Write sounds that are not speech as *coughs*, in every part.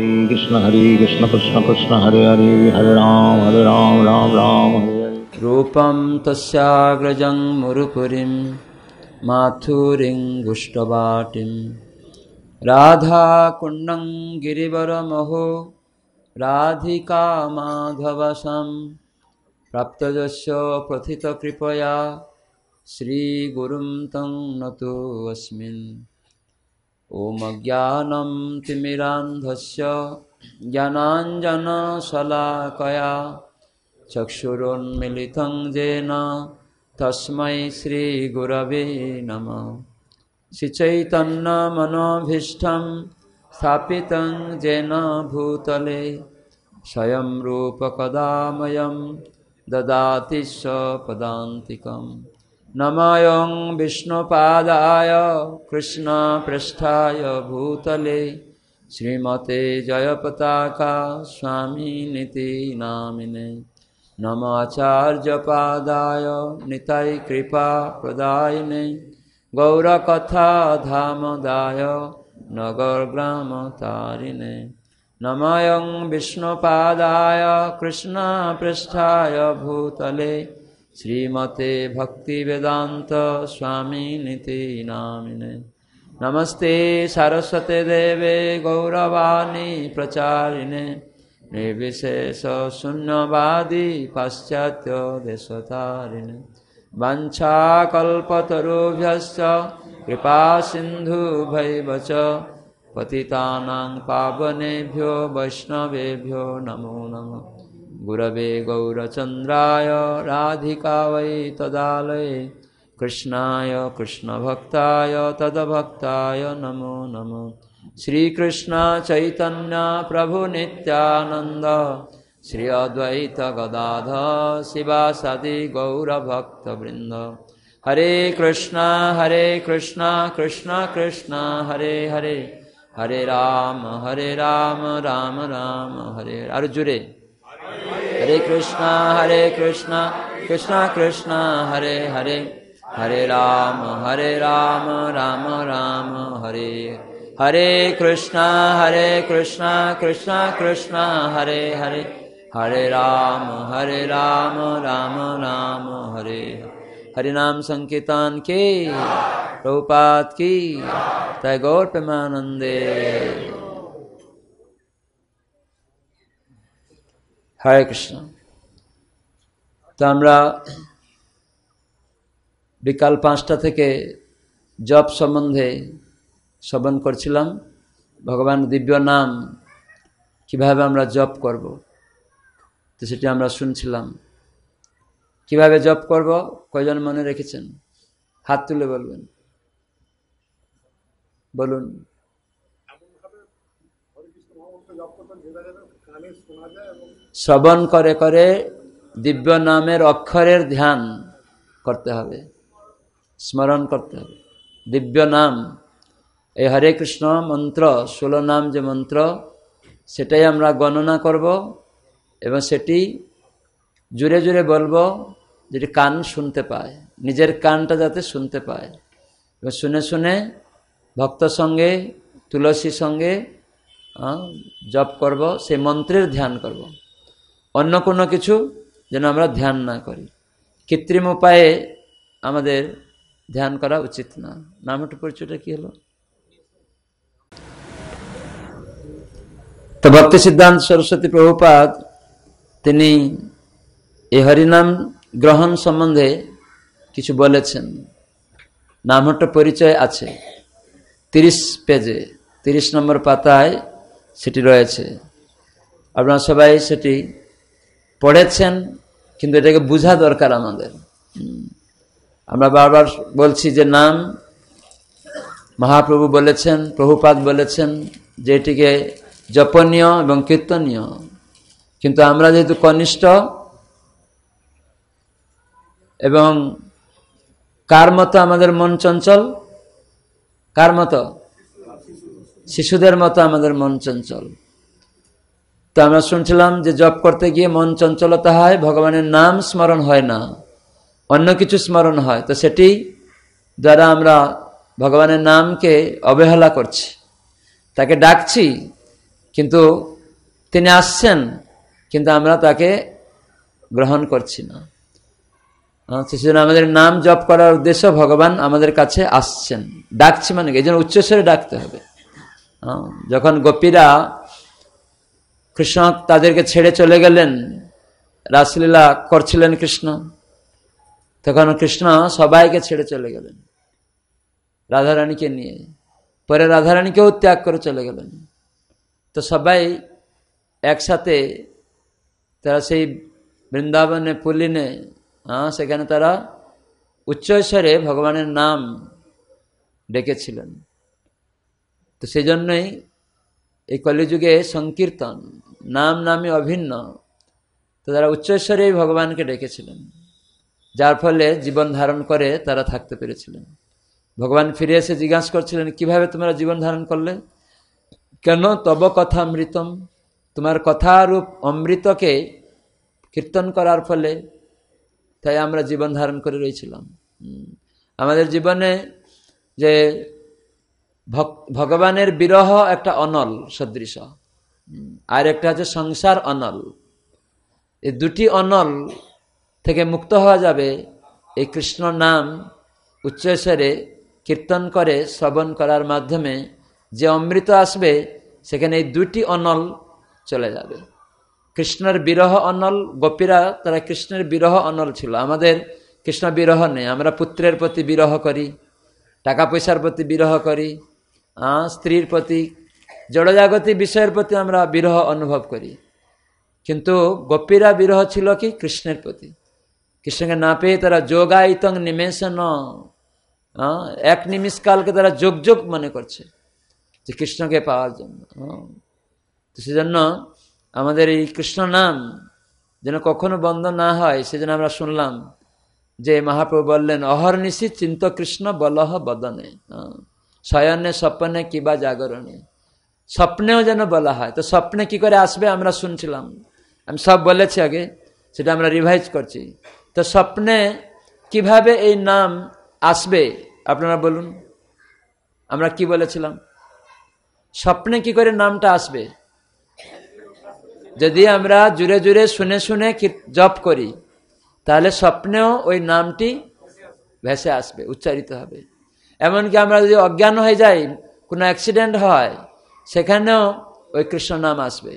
हरे कृष्ण हरे कृष्ण कृष्ण कृष्ण हरे हरे हरे राम हरे राम राम राम हरे हरे रूपं तस्याग्रजं मुरुपुरीं माथुरीं गुष्टवाटिं राधाकुण्डं गिरिवरमहो राधिका माधवशं प्राप्तजस्य प्रथितकृपया श्रीगुरुं तं नतोऽस्मिन् ओम ज्ञानम तिमिरान्धस्य ज्ञानाञ्जनशलाकया चक्षुरोन्मिलितं जेन तस्मै श्रीगुरवे नमः श्रीचैतन्यमनोभीष्टं स्थापितं जेन भूतले स्वयं रूपकदामयं ददाति स पदान्तिकम् নময়ং বিষ্ণুপাদায় কৃষ্ণপৃষ্ঠায় ভূতলে শ্রীমতে জয়পতাকা স্বামিনীতি নামিনে নম আচার্যপাদায় নিতাই কৃপা প্রদায়নে গৌরকথা ধামদায় নগর গ্রাম তারিণে নময়ং বিষ্ণুপাদায় কৃষ্ণপৃষ্ঠায় ভূতলে श्रीमते भक्तिवेदान्त स्वामिनिति नामिने नमस्ते सरस्वते देवे गौरवाणी प्रचारिणे निर्विशेषशून्यवादी पाश्चात्यदेशतारिणे वंशाकुभ्य कृपा च पतितानां पावनेभ्यो वैष्णवेभ्यो नमो नमः गुरवे गौरचन्द्राय राधिका वै तदालये कृष्णाय कृष्णभक्ताय तदभक्ताय नमो नमो श्रीकृष्ण चैतन्य प्रभुनित्यानन्द श्री अद्वैत गदाध शिवासदि गौरभक्तवृन्द हरे कृष्ण हरे कृष्ण कृष्ण कृष्ण हरे हरे हरे राम हरे राम राम राम हरे अर्जुरे हरे कृष्णा हरे कृष्णा कृष्णा कृष्णा हरे हरे हरे राम हरे राम राम राम हरे हरे कृष्णा हरे कृष्णा कृष्णा कृष्णा हरे हरे हरे राम हरे राम राम राम हरे हरे नाम संकीर्तन के रूपात की टैगोर पेमानंदे হরে কৃষ্ণ তো আমরা বিকাল পাঁচটা থেকে জব সম্বন্ধে শ্রবণ করছিলাম ভগবান দিব্য নাম কিভাবে আমরা জপ করব তো সেটি আমরা শুনছিলাম কিভাবে জপ করব কয়জন মনে রেখেছেন হাত তুলে বলবেন বলুন শ্রবণ করে করে দিব্য নামের অক্ষরের ধ্যান করতে হবে স্মরণ করতে হবে দিব্য নাম এই হরে কৃষ্ণ মন্ত্র ষোলো নাম যে মন্ত্র সেটাই আমরা গণনা করব এবং সেটি জুড়ে জুড়ে বলবো যেটি কান শুনতে পায় নিজের কানটা যাতে শুনতে পায় এবং শুনে শুনে ভক্ত সঙ্গে তুলসী সঙ্গে জপ করব সেই মন্ত্রের ধ্যান করব অন্য কোনো কিছু যেন আমরা ধ্যান না করি কৃত্রিম উপায়ে আমাদের ধ্যান করা উচিত না নামটা পরিচয়টা কি হলো তো ভক্তি সিদ্ধান্ত সরস্বতী প্রভুপাদ তিনি এই হরিনাম গ্রহণ সম্বন্ধে কিছু বলেছেন নামহট্ট পরিচয় আছে তিরিশ পেজে তিরিশ নম্বর পাতায় সেটি রয়েছে আপনারা সবাই সেটি পড়েছেন কিন্তু এটাকে বোঝা দরকার আমাদের আমরা বারবার বলছি যে নাম মহাপ্রভু বলেছেন প্রভুপাত বলেছেন যে এটিকে জপনীয় এবং কীর্তনীয় কিন্তু আমরা যেহেতু কনিষ্ঠ এবং কার মতো আমাদের মন চঞ্চল কার মতো শিশুদের মতো আমাদের মন চঞ্চল আমরা শুনছিলাম যে জপ করতে গিয়ে মন চঞ্চলতা হয় ভগবানের নাম স্মরণ হয় না অন্য কিছু স্মরণ হয় তো সেটি দ্বারা আমরা ভগবানের নামকে অবহেলা করছি তাকে ডাকছি কিন্তু তিনি আসছেন কিন্তু আমরা তাকে গ্রহণ করছি না সেজন্য আমাদের নাম জপ করার উদ্দেশ্য ভগবান আমাদের কাছে আসছেন ডাকছি মানে এই জন্য উচ্চস্বরে ডাকতে হবে যখন গোপীরা কৃষ্ণ তাদেরকে ছেড়ে চলে গেলেন রাসলীলা করছিলেন কৃষ্ণ তখন কৃষ্ণ সবাইকে ছেড়ে চলে গেলেন রাধারানীকে নিয়ে পরে রাধারানীকেও ত্যাগ করে চলে গেলেন তো সবাই একসাথে তারা সেই বৃন্দাবনে পুলিনে হ্যাঁ সেখানে তারা উচ্চস্বরে ভগবানের নাম ডেকেছিলেন তো সেই জন্যই এই কলিযুগে সংকীর্তন নাম নামে অভিন্ন তো তারা উচ্চস্বরে ভগবানকে ডেকেছিলেন যার ফলে জীবন ধারণ করে তারা থাকতে পেরেছিলেন ভগবান ফিরে এসে জিজ্ঞাসা করছিলেন কিভাবে তোমরা জীবন ধারণ করলে কেন তব কথা অমৃতম তোমার কথারূপ অমৃতকে কীর্তন করার ফলে তাই আমরা জীবন ধারণ করে রয়েছিলাম আমাদের জীবনে যে ভগবানের বিরহ একটা অনল সদৃশ আর একটা হচ্ছে সংসার অনল এই দুটি অনল থেকে মুক্ত হওয়া যাবে এই কৃষ্ণ নাম উচ্চস্বরে কীর্তন করে শ্রবণ করার মাধ্যমে যে অমৃত আসবে সেখানে এই দুটি অনল চলে যাবে কৃষ্ণের বিরহ অনল গোপীরা তারা কৃষ্ণের বিরহ অনল ছিল আমাদের কৃষ্ণ বিরহ নেই আমরা পুত্রের প্রতি বিরহ করি টাকা পয়সার প্রতি বিরহ করি স্ত্রীর প্রতি জড়জাগতিক বিষয়ের প্রতি আমরা বিরহ অনুভব করি কিন্তু গোপীরা বিরহ ছিল কি কৃষ্ণের প্রতি কৃষ্ণকে না পেয়ে তারা যোগায়িতং নিমেষন ন এক নিমিষ কালকে তারা যোগ যোগ মনে করছে যে কৃষ্ণকে পাওয়ার জন্য তো সেজন্য আমাদের এই কৃষ্ণ নাম যেন কখনো বন্ধ না হয় সেজন্য আমরা শুনলাম যে মহাপ্রভু বললেন অহর্নিশি চিন্ত কৃষ্ণ বলহ বদনে শয়নে স্বপ্নে কিবা জাগরণে স্বপ্নেও যেন বলা হয় তো স্বপ্নে কি করে আসবে আমরা শুনছিলাম আমি সব বলেছি আগে সেটা আমরা রিভাইজ করছি তো স্বপ্নে কিভাবে এই নাম আসবে আপনারা বলুন আমরা কি বলেছিলাম স্বপ্নে কি করে নামটা আসবে যদি আমরা জুড়ে জুড়ে শুনে শুনে জপ করি তাহলে স্বপ্নেও ওই নামটি ভেসে আসবে উচ্চারিত হবে এমনকি আমরা যদি অজ্ঞান হয়ে যাই কোনো অ্যাক্সিডেন্ট হয় সেখানেও ওই কৃষ্ণ নাম আসবে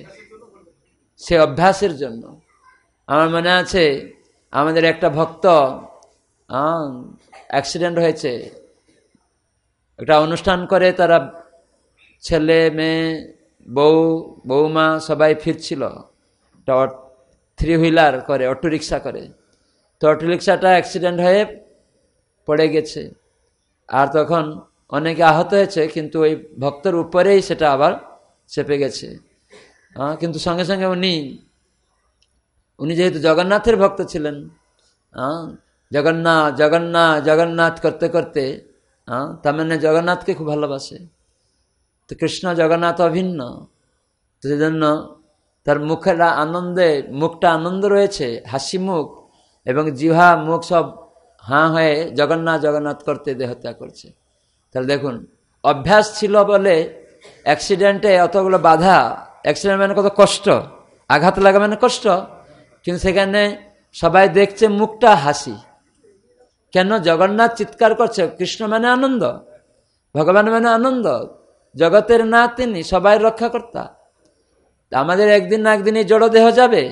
সে অভ্যাসের জন্য আমার মনে আছে আমাদের একটা ভক্ত অ্যাক্সিডেন্ট হয়েছে একটা অনুষ্ঠান করে তারা ছেলে মেয়ে বউ বৌমা সবাই ফিরছিল থ্রি হুইলার করে অটোরিক্সা করে তো অটোরিক্সাটা অ্যাক্সিডেন্ট হয়ে পড়ে গেছে আর তখন অনেকে আহত হয়েছে কিন্তু ওই ভক্তর উপরেই সেটা আবার চেপে গেছে কিন্তু সঙ্গে সঙ্গে উনি উনি যেহেতু জগন্নাথের ভক্ত ছিলেন জগন্নাথ জগন্নাথ জগন্নাথ করতে করতে তার মানে জগন্নাথকে খুব ভালোবাসে তো কৃষ্ণ জগন্নাথ অভিন্ন তো সেজন্য তার মুখের আনন্দে মুখটা আনন্দ রয়েছে হাসি মুখ এবং জিহা মুখ সব হ্যাঁ হয়ে জগন্নাথ জগন্নাথ করতে দেহত্যা করছে তাহলে দেখুন অভ্যাস ছিল বলে অ্যাক্সিডেন্টে অতগুলো বাধা অ্যাক্সিডেন্ট মানে কত কষ্ট আঘাত লাগা মানে কষ্ট কিন্তু সেখানে সবাই দেখছে মুখটা হাসি কেন জগন্নাথ চিৎকার করছে কৃষ্ণ মানে আনন্দ ভগবান মানে আনন্দ জগতের না তিনি সবাই রক্ষাকর্তা আমাদের একদিন না একদিন এই জড়ো দেহ যাবে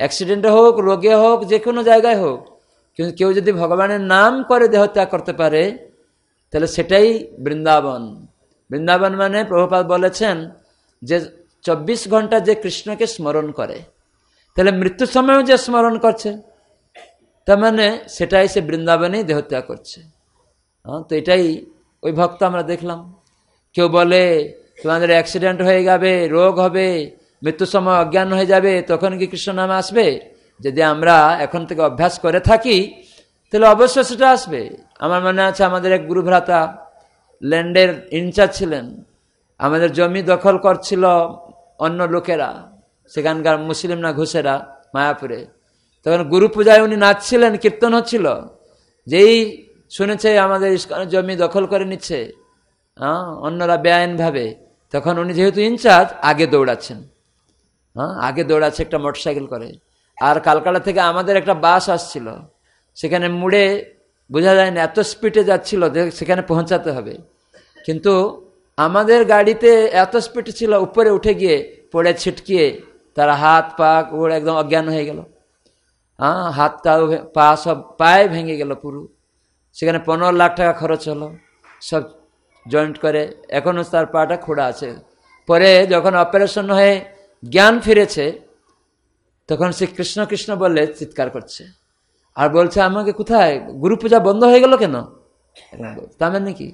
অ্যাক্সিডেন্টে হোক রোগে হোক যে কোনো জায়গায় হোক কিন্তু কেউ যদি ভগবানের নাম করে ত্যাগ করতে পারে তাহলে সেটাই বৃন্দাবন বৃন্দাবন মানে প্রভুপাত বলেছেন যে চব্বিশ ঘন্টা যে কৃষ্ণকে স্মরণ করে তাহলে মৃত্যুর সময়ও যে স্মরণ করছে তার মানে সেটাই সে বৃন্দাবনেই দেহত্যাগ করছে হ্যাঁ তো এটাই ওই ভক্ত আমরা দেখলাম কেউ বলে তোমাদের অ্যাক্সিডেন্ট হয়ে যাবে রোগ হবে মৃত্যুর সময় অজ্ঞান হয়ে যাবে তখন কি কৃষ্ণ নাম আসবে যদি আমরা এখন থেকে অভ্যাস করে থাকি তাহলে অবশ্যই সেটা আসবে আমার মনে আছে আমাদের এক গুরু ভ্রাতা ল্যান্ডের ইনচার্জ ছিলেন আমাদের জমি দখল করছিল অন্য লোকেরা সেখানকার মুসলিম না ঘুষেরা মায়াপুরে তখন গুরু পূজায় উনি নাচছিলেন কীর্তন হচ্ছিল যেই শুনেছে আমাদের জমি দখল করে নিচ্ছে হ্যাঁ অন্যরা বেআইনভাবে তখন উনি যেহেতু ইনচার্জ আগে দৌড়াচ্ছেন হ্যাঁ আগে দৌড়াচ্ছে একটা মোটরসাইকেল করে আর কালকাটা থেকে আমাদের একটা বাস আসছিল সেখানে মুড়ে বোঝা যায় না এত স্পিডে যাচ্ছিল যে সেখানে পৌঁছাতে হবে কিন্তু আমাদের গাড়িতে এত স্পিড ছিল উপরে উঠে গিয়ে পড়ে ছিটকিয়ে তার হাত পা ওর একদম অজ্ঞান হয়ে গেল হ্যাঁ হাত পা সব পায়ে ভেঙে গেল পুরো সেখানে পনেরো লাখ টাকা খরচ হলো সব জয়েন্ট করে এখনও তার পাটা খোড়া আছে পরে যখন অপারেশন হয়ে জ্ঞান ফিরেছে তখন সে কৃষ্ণ কৃষ্ণ বলে চিৎকার করছে আর বলছে আমাকে কোথায় গুরু পূজা বন্ধ হয়ে গেল কেন তার মানে কি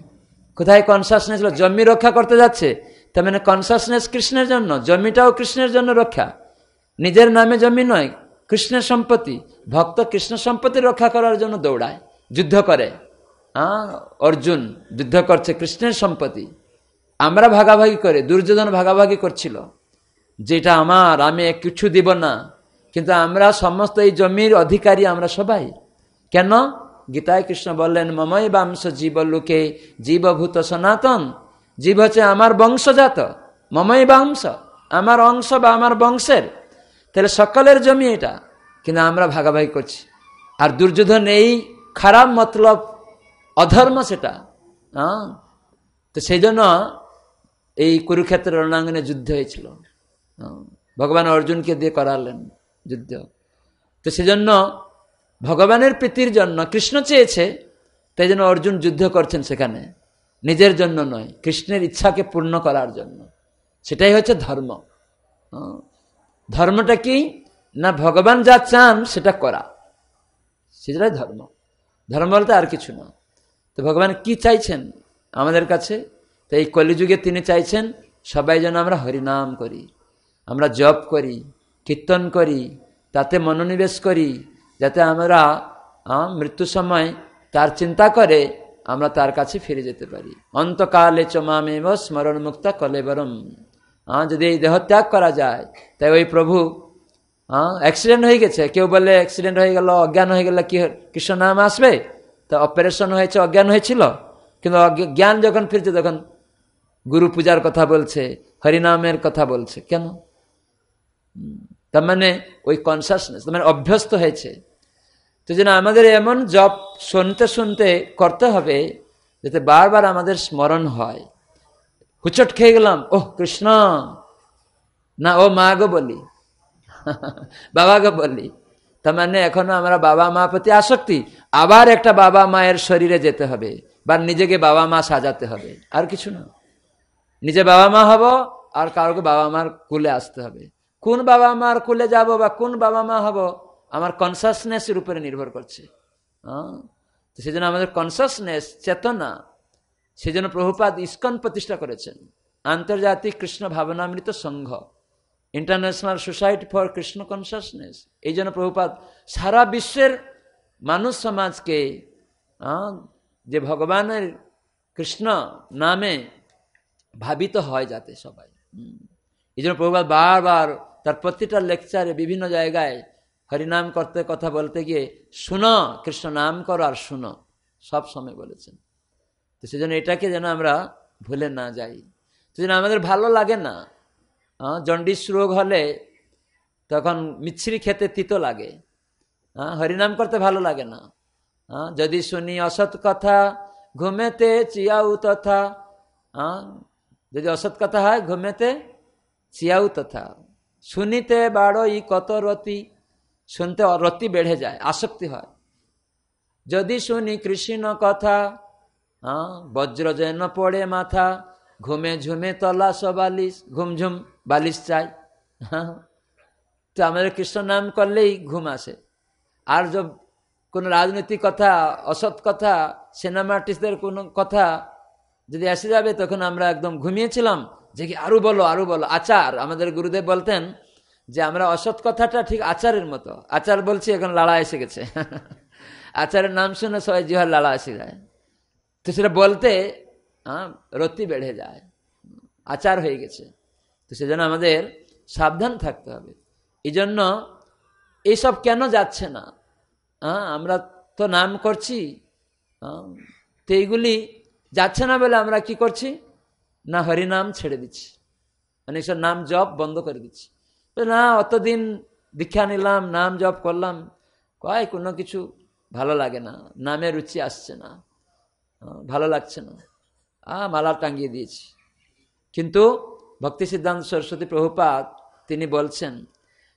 কোথায় কনসাসনেস জমি রক্ষা করতে যাচ্ছে তার মানে কনসাসনেস কৃষ্ণের জন্য জমিটাও কৃষ্ণের জন্য রক্ষা নিজের নামে জমি নয় কৃষ্ণের সম্পত্তি ভক্ত কৃষ্ণ সম্পত্তি রক্ষা করার জন্য দৌড়ায় যুদ্ধ করে হ্যাঁ অর্জুন যুদ্ধ করছে কৃষ্ণের সম্পত্তি আমরা ভাগাভাগি করে দুর্যোধন ভাগাভাগি করছিল যেটা আমার আমি কিছু দিব না কিন্তু আমরা সমস্ত এই জমির অধিকারী আমরা সবাই কেন গীতায় কৃষ্ণ বললেন মময় বাংশ জীব লোকে জীবভূত সনাতন জীব হচ্ছে আমার বংশজাত মময় বাংশ আমার অংশ বা আমার বংশের তাহলে সকলের জমি এটা কিন্তু আমরা ভাগাভাগি করছি আর দুর্যোধন এই খারাপ মতলব অধর্ম সেটা হ্যাঁ তো সেই জন্য এই কুরুক্ষেত্রের রণাঙ্গনে যুদ্ধ হয়েছিল ভগবান অর্জুনকে দিয়ে করালেন যুদ্ধ তো সেজন্য ভগবানের প্রীতির জন্য কৃষ্ণ চেয়েছে তাই জন্য অর্জুন যুদ্ধ করছেন সেখানে নিজের জন্য নয় কৃষ্ণের ইচ্ছাকে পূর্ণ করার জন্য সেটাই হচ্ছে ধর্ম হ্যাঁ। ধর্মটা কি না ভগবান যা চান সেটা করা সেটাই ধর্ম ধর্ম বলতে আর কিছু না তো ভগবান কি চাইছেন আমাদের কাছে তো এই কলিযুগে তিনি চাইছেন সবাই যেন আমরা হরিনাম করি আমরা জপ করি কীর্তন করি তাতে মনোনিবেশ করি যাতে আমরা মৃত্যু সময় তার চিন্তা করে আমরা তার কাছে ফিরে যেতে পারি অন্তকালে চমামেব স্মরণ মুক্তা কলেবরম হ্যাঁ যদি এই দেহ ত্যাগ করা যায় তাই ওই প্রভু হ্যাঁ অ্যাক্সিডেন্ট হয়ে গেছে কেউ বলে অ্যাক্সিডেন্ট হয়ে গেল অজ্ঞান হয়ে গেল কি কৃষ্ণ নাম আসবে তা অপারেশন হয়েছে অজ্ঞান হয়েছিল কিন্তু জ্ঞান যখন ফিরছে তখন গুরু পূজার কথা বলছে হরিনামের কথা বলছে কেন তার মানে ওই কনসাসনেস তার মানে অভ্যস্ত হয়েছে তো যেন আমাদের এমন জপ শুনতে শুনতে করতে হবে যাতে বারবার আমাদের স্মরণ হয় হুচট খেয়ে গেলাম ওহ কৃষ্ণ না ও মা গো বলি *laughs* বাবা গো বলি তার মানে এখনো আমরা বাবা মা প্রতি আসক্তি আবার একটা বাবা মায়ের শরীরে যেতে হবে বা নিজেকে বাবা মা সাজাতে হবে আর কিছু না নিজে বাবা মা হব আর কারোকে বাবা মার কুলে আসতে হবে কোন বাবা মার কুলে যাব বা কোন বাবা মা হব আমার কনসাসনেসের উপরে নির্ভর করছে হ্যাঁ সেজন্য আমাদের কনসাসনেস চেতনা সেজন্য প্রভুপাদ ইস্কন প্রতিষ্ঠা করেছেন আন্তর্জাতিক কৃষ্ণ ভাবনামৃত সংঘ international society for Krishna consciousness এই জন্য প্রভুপাত সারা বিশ্বের মানুষ সমাজকে হ্যাঁ, যে ভগবানের কৃষ্ণ নামে ভাবিত হয় যাতে সবাই এই জন্য প্রভুপাত বারবার তার প্রতিটা লেকচারে বিভিন্ন জায়গায় হরিনাম করতে কথা বলতে গিয়ে শুনো কৃষ্ণ নাম করো আর শুনো সব সময় বলেছেন তো সেজন্য এটাকে যেন আমরা ভুলে না যাই সেজন্য আমাদের ভালো লাগে না জন্ডিস রোগ হলে তখন মিছরি খেতে তিতো লাগে হ্যাঁ হরিনাম করতে ভালো লাগে না হ্যাঁ যদি শুনি অসৎ কথা ঘুমেতে চিয়াউ তথা হ্যাঁ যদি অসৎ কথা হয় ঘুমেতে চিয়াউ তথা শুনিতে বাড়ো ই কত রতি শুনতে রতি বেড়ে যায় আসক্তি হয় যদি শুনি কৃষ্ণ কথা বজ্র যেন পড়ে মাথা ঘুমে ঝুমে তলাশ বালিশ ঘুমঝুম বালিশ চাই তো আমাদের কৃষ্ণ নাম করলেই ঘুম আসে আর যে কোনো রাজনৈতিক কথা অসৎ কথা সিনেমা আর্টিস্টদের কোনো কথা যদি এসে যাবে তখন আমরা একদম ঘুমিয়েছিলাম যে কি আরো বলো আরো বলো আচার আমাদের গুরুদেব বলতেন যে আমরা অসৎ কথাটা ঠিক আচারের মতো আচার বলছি এখন লালা এসে গেছে *laughs* আচারের নাম শুনে সবাই জিহার লালা এসে যায় তো সেটা বলতে হ্যাঁ রত্তি বেড়ে যায় আচার হয়ে গেছে তো সেজন্য আমাদের সাবধান থাকতে হবে এই জন্য এইসব কেন যাচ্ছে না হ্যাঁ আমরা তো নাম করছি তো এইগুলি যাচ্ছে না বলে আমরা কি করছি না হরিনাম ছেড়ে দিচ্ছি মানে এসব নাম জপ বন্ধ করে দিচ্ছি না অতদিন দীক্ষা নিলাম নাম জপ করলাম কয় কোনো কিছু ভালো লাগে না নামে রুচি আসছে না ভালো লাগছে না আ মালা টাঙ্গিয়ে দিয়েছি কিন্তু ভক্তি সিদ্ধান্ত সরস্বতী প্রভুপাত তিনি বলছেন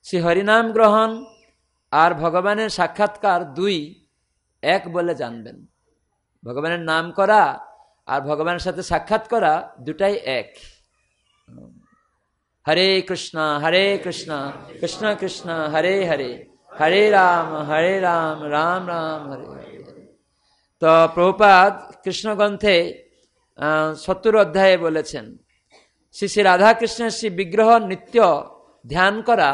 শ্রী হরিনাম গ্রহণ আর ভগবানের সাক্ষাৎকার দুই এক বলে জানবেন ভগবানের নাম করা আর ভগবানের সাথে সাক্ষাৎ করা দুটাই এক হরে কৃষ্ণ হরে কৃষ্ণ কৃষ্ণ কৃষ্ণ হরে হরে হরে রাম হরে রাম রাম রাম হরে তো প্রভুপাদ কৃষ্ণগ্রন্থে সত্তর অধ্যায়ে বলেছেন শ্রী শ্রী রাধাকৃষ্ণের শ্রী বিগ্রহ নিত্য ধ্যান করা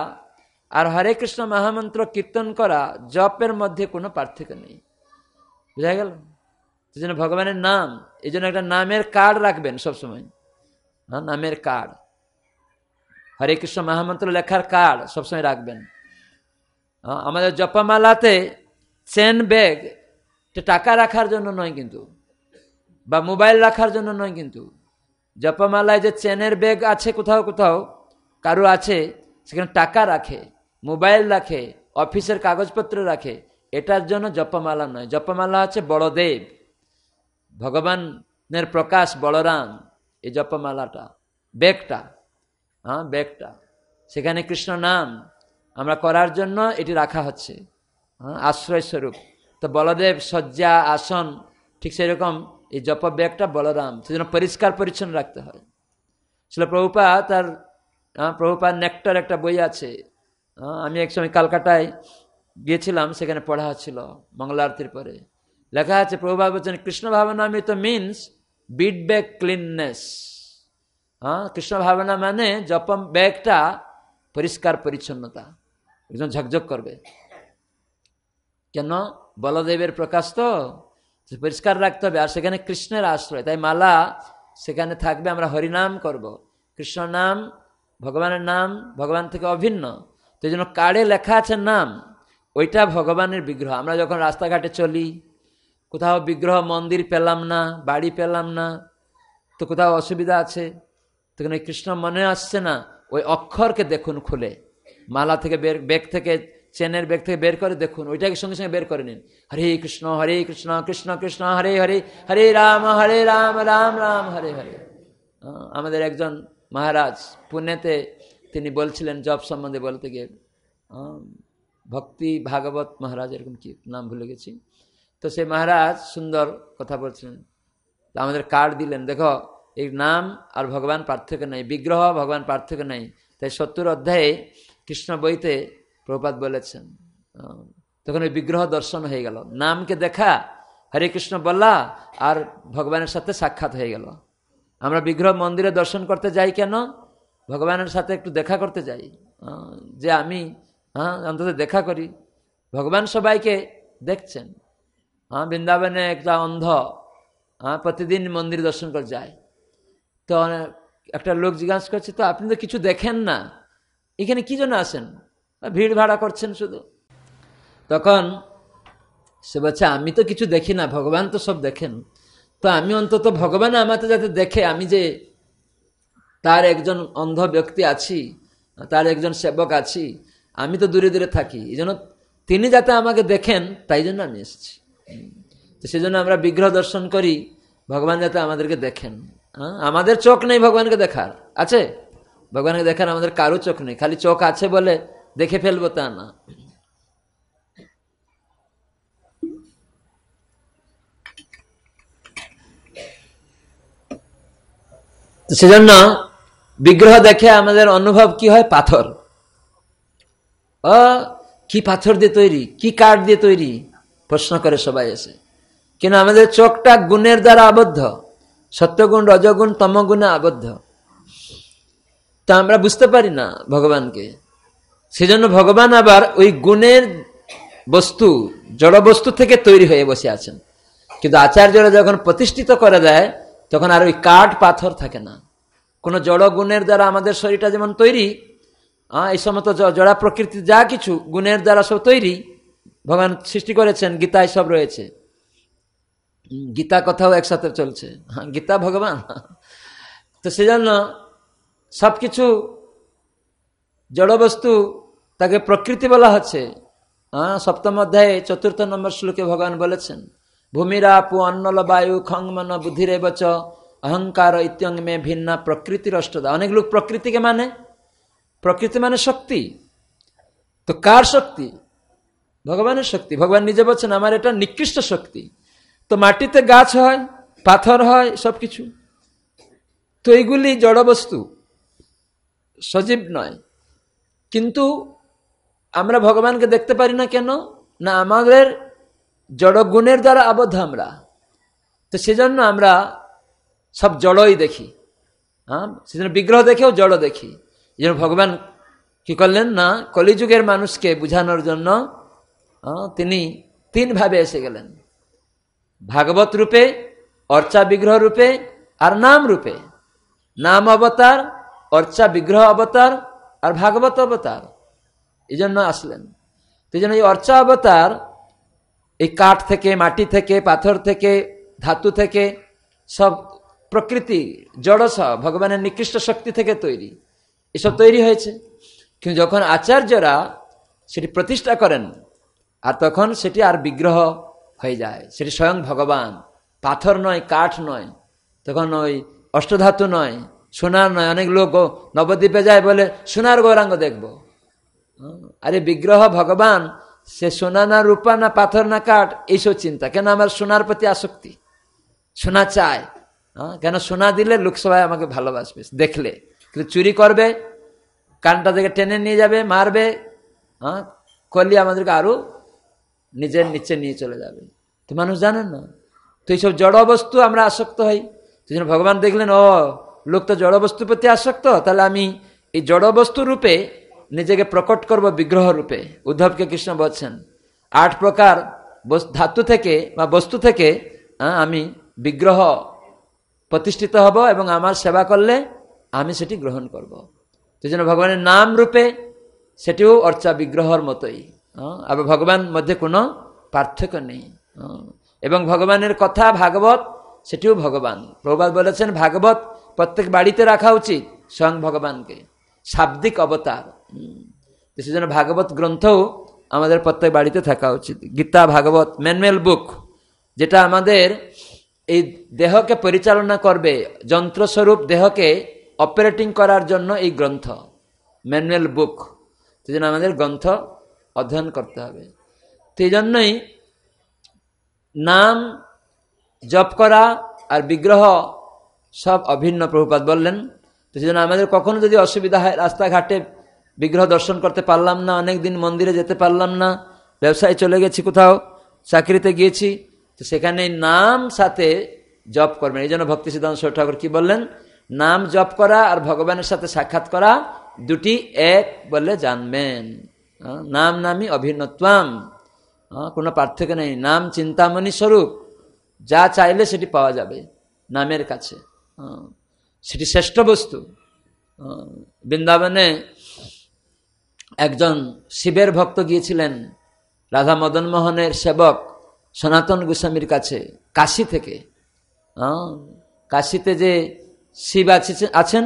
আর হরে কৃষ্ণ মহামন্ত্র কীর্তন করা জপের মধ্যে কোনো পার্থক্য নেই বুঝা গেল সেজন্য ভগবানের নাম এই জন্য একটা নামের কার্ড রাখবেন সবসময় হ্যাঁ নামের কার্ড হরে কৃষ্ণ মহামন্ত্র লেখার কার্ড সবসময় রাখবেন হ্যাঁ আমাদের জপামালাতে চেন ব্যাগ টাকা রাখার জন্য নয় কিন্তু বা মোবাইল রাখার জন্য নয় কিন্তু জপামালায় যে চেনের ব্যাগ আছে কোথাও কোথাও কারো আছে সেখানে টাকা রাখে মোবাইল রাখে অফিসের কাগজপত্র রাখে এটার জন্য জপামালা নয় জপামালা আছে বড়দেব ভগবানের প্রকাশ বলরাম এই জপমালাটা ব্যাগটা হ্যাঁ ব্যাগটা সেখানে কৃষ্ণ নাম আমরা করার জন্য এটি রাখা হচ্ছে হ্যাঁ আশ্রয়স্বরূপ তো বলদেব শয্যা আসন ঠিক সেরকম এই জপ ব্যাগটা বলরাম সেজন্য পরিষ্কার পরিচ্ছন্ন রাখতে হয় ছিল প্রভুপা তার হ্যাঁ, প্রভুপার নেকটার একটা বই আছে হ্যাঁ, আমি একসময় কলকাতায় গিয়েছিলাম সেখানে পড়া হচ্ছিল মঙ্গলারতির পরে লেখা আছে প্রভুবাদ বলছেন কৃষ্ণ ভাবনামৃত মিনস বিট ব্যাক ক্লিননেস হ্যাঁ কৃষ্ণ ভাবনা মানে জপম ব্যাগটা পরিষ্কার পরিচ্ছন্নতা একজন ঝকঝক করবে কেন বলদেবের প্রকাশ তো পরিষ্কার রাখতে হবে আর সেখানে কৃষ্ণের আশ্রয় তাই মালা সেখানে থাকবে আমরা হরিনাম করব। কৃষ্ণ নাম ভগবানের নাম ভগবান থেকে অভিন্ন তো এই জন্য কার্ডে লেখা আছে নাম ওইটা ভগবানের বিগ্রহ আমরা যখন রাস্তাঘাটে চলি কোথাও বিগ্রহ মন্দির পেলাম না বাড়ি পেলাম না তো কোথাও অসুবিধা আছে তখন এই কৃষ্ণ মনে আসছে না ওই অক্ষরকে দেখুন খুলে মালা থেকে বের ব্যাগ থেকে চেনের ব্যাগ থেকে বের করে দেখুন ওইটাকে সঙ্গে সঙ্গে বের করে নিন হরে কৃষ্ণ হরে কৃষ্ণ কৃষ্ণ কৃষ্ণ হরে হরে হরে রাম হরে রাম রাম রাম হরে হরে আমাদের একজন মহারাজ পুনেতে তিনি বলছিলেন জব সম্বন্ধে বলতে গিয়ে ভক্তি ভাগবত মহারাজ এরকম কি নাম ভুলে গেছি তো সে মহারাজ সুন্দর কথা বলছিলেন তো আমাদের কার্ড দিলেন দেখো এই নাম আর ভগবান পার্থক্য নাই বিগ্রহ ভগবান পার্থক্য নাই তাই সত্তর অধ্যায়ে কৃষ্ণ বইতে প্রপাত বলেছেন তখন ওই বিগ্রহ দর্শন হয়ে গেল নামকে দেখা হরে কৃষ্ণ বললা আর ভগবানের সাথে সাক্ষাৎ হয়ে গেল আমরা বিগ্রহ মন্দিরে দর্শন করতে যাই কেন ভগবানের সাথে একটু দেখা করতে যাই যে আমি হ্যাঁ অন্তত দেখা করি ভগবান সবাইকে দেখছেন হ্যাঁ বৃন্দাবনে একটা অন্ধ হ্যাঁ প্রতিদিন মন্দির দর্শন করে যায় তো একটা লোক জিজ্ঞাসা করছে তো আপনি তো কিছু দেখেন না এখানে কী জন্য আসেন ভিড় ভাড়া করছেন শুধু তখন সে বলছে আমি তো কিছু দেখি না ভগবান তো সব দেখেন তো আমি অন্তত ভগবান আমাকে যাতে দেখে আমি যে তার একজন অন্ধ ব্যক্তি আছি তার একজন সেবক আছি আমি তো দূরে দূরে থাকি এই জন্য তিনি যাতে আমাকে দেখেন তাই জন্য আমি এসেছি তো সেজন্য আমরা বিগ্রহ দর্শন করি ভগবান যাতে আমাদেরকে দেখেন হ্যাঁ আমাদের চোখ নেই ভগবানকে দেখার আছে ভগবানকে দেখার আমাদের কারো চোখ নেই খালি চোখ আছে বলে দেখে ফেলবো তা না সেজন্য বিগ্রহ দেখে আমাদের অনুভব কি হয় পাথর কি পাথর দিয়ে তৈরি কি কাঠ দিয়ে তৈরি প্রশ্ন করে সবাই এসে কিন্তু আমাদের চোখটা গুণের দ্বারা আবদ্ধ সত্যগুণ রজগুণ তমগুণে আবদ্ধ তা আমরা বুঝতে পারি না ভগবানকে সেজন্য ভগবান আবার ওই গুণের বস্তু জড় বস্তু থেকে তৈরি হয়ে বসে আছেন কিন্তু আচার্যরা যখন প্রতিষ্ঠিত করে দেয় তখন আর ওই কাঠ পাথর থাকে না কোনো জড় গুণের দ্বারা আমাদের শরীরটা যেমন তৈরি এই সমস্ত জড়া প্রকৃতি যা কিছু গুণের দ্বারা সব তৈরি ভগবান সৃষ্টি করেছেন গীতায় সব রয়েছে গীতা কথাও একসাথে চলছে হ্যাঁ, গীতা ভগবান তো সেজন্য সব কিছু জড়বস্তু তাকে প্রকৃতি বলা হচ্ছে হ্যাঁ সপ্তম অধ্যায়ে চতুর্থ নম্বর শ্লোকে ভগবান বলেছেন ভূমিরা পু অন্নল বায়ু খংমন বুদ্ধিরে বচ অহংকার ইত্যং মে ভিন্ন প্রকৃতির অষ্টদা অনেক লোক প্রকৃতিকে মানে প্রকৃতি মানে শক্তি তো কার শক্তি ভগবানের শক্তি ভগবান নিজে বলছেন আমার এটা নিকৃষ্ট শক্তি তো মাটিতে গাছ হয় পাথর হয় সব কিছু তো এইগুলি জড়বস্তু সজীব নয় কিন্তু আমরা ভগবানকে দেখতে পারি না কেন না আমাদের জড়গুণের দ্বারা আবদ্ধ আমরা তো সেজন্য আমরা সব জড়ই দেখি হ্যাঁ সেজন্য বিগ্রহ দেখেও জড় দেখি যেন ভগবান কি করলেন না কলিযুগের মানুষকে বুঝানোর জন্য তিনি তিনভাবে এসে গেলেন ভাগবত রূপে অর্চা বিগ্রহ রূপে আর নাম রূপে নাম অবতার অর্চা বিগ্রহ অবতার আর ভাগবত অবতার এই জন্য আসলেন এই জন্য এই অর্চা অবতার এই কাঠ থেকে মাটি থেকে পাথর থেকে ধাতু থেকে সব প্রকৃতি জড়স ভগবানের নিকৃষ্ট শক্তি থেকে তৈরি এসব তৈরি হয়েছে কিন্তু যখন আচার্যরা সেটি প্রতিষ্ঠা করেন আর তখন সেটি আর বিগ্রহ হয়ে যায় সেটি স্বয়ং ভগবান পাথর নয় কাঠ নয় তখন ওই অষ্টধাতু নয় সোনার নয় অনেক লোক নবদ্বীপে যায় বলে সোনার গৌরাঙ্গ দেখব আরে বিগ্রহ ভগবান সে সোনা না রূপা না পাথর না কাঠ এইসব চিন্তা কেন আমার সোনার প্রতি আসক্তি সোনা চায় হ্যাঁ কেন সোনা দিলে লোকসভায় আমাকে ভালোবাসবে দেখলে কিন্তু চুরি করবে কানটা থেকে টেনে নিয়ে যাবে মারবে হ্যাঁ করলে আমাদেরকে আরও নিজের নিচে নিয়ে চলে যাবে তো মানুষ জানেন না তো এইসব জড় বস্তু আমরা আসক্ত হই সেজন্য ভগবান দেখলেন ও লোক তো জড় বস্তুর প্রতি আসক্ত তাহলে আমি এই জড় বস্তু রূপে নিজেকে প্রকট করব বিগ্রহ রূপে উদ্ধবকে কৃষ্ণ বলছেন আট প্রকার ধাতু থেকে বা বস্তু থেকে আমি বিগ্রহ প্রতিষ্ঠিত হব এবং আমার সেবা করলে আমি সেটি গ্রহণ করব সেই জন্য ভগবানের নাম রূপে সেটিও অর্চা বিগ্রহর মতোই আবে ভগবান মধ্যে কোনো পার্থক্য নেই এবং ভগবানের কথা ভাগবত সেটিও ভগবান প্রভুবাদ বলেছেন ভাগবত প্রত্যেক বাড়িতে রাখা উচিত স্বয়ং ভগবানকে শাব্দিক অবতার সেজন্য ভাগবত গ্রন্থও আমাদের প্রত্যেক বাড়িতে থাকা উচিত গীতা ভাগবত ম্যানুয়াল বুক যেটা আমাদের এই দেহকে পরিচালনা করবে যন্ত্রস্বরূপ দেহকে অপারেটিং করার জন্য এই গ্রন্থ ম্যানুয়াল বুক সেজন্য আমাদের গ্রন্থ অধ্যয়ন করতে হবে সেই জন্যই নাম জপ করা আর বিগ্রহ সব অভিন্ন প্রভুপাত বললেন তো সেজন্য আমাদের কখনো যদি অসুবিধা হয় রাস্তাঘাটে বিগ্রহ দর্শন করতে পারলাম না অনেক দিন মন্দিরে যেতে পারলাম না ব্যবসায় চলে গেছি কোথাও চাকরিতে গিয়েছি তো সেখানে নাম সাথে জপ করবেন এই জন্য ভক্তি সিদ্ধান্ত ঠাকুর কি বললেন নাম জপ করা আর ভগবানের সাথে সাক্ষাৎ করা দুটি এক বলে জানবেন নাম নামি অভিন্নত্বাম কোনো পার্থক্য নেই নাম চিন্তামণি স্বরূপ যা চাইলে সেটি পাওয়া যাবে নামের কাছে সেটি শ্রেষ্ঠ বস্তু বৃন্দাবনে একজন শিবের ভক্ত গিয়েছিলেন রাধা মদনমোহনের সেবক সনাতন গোস্বামীর কাছে কাশি থেকে কাশিতে যে শিব আছে আছেন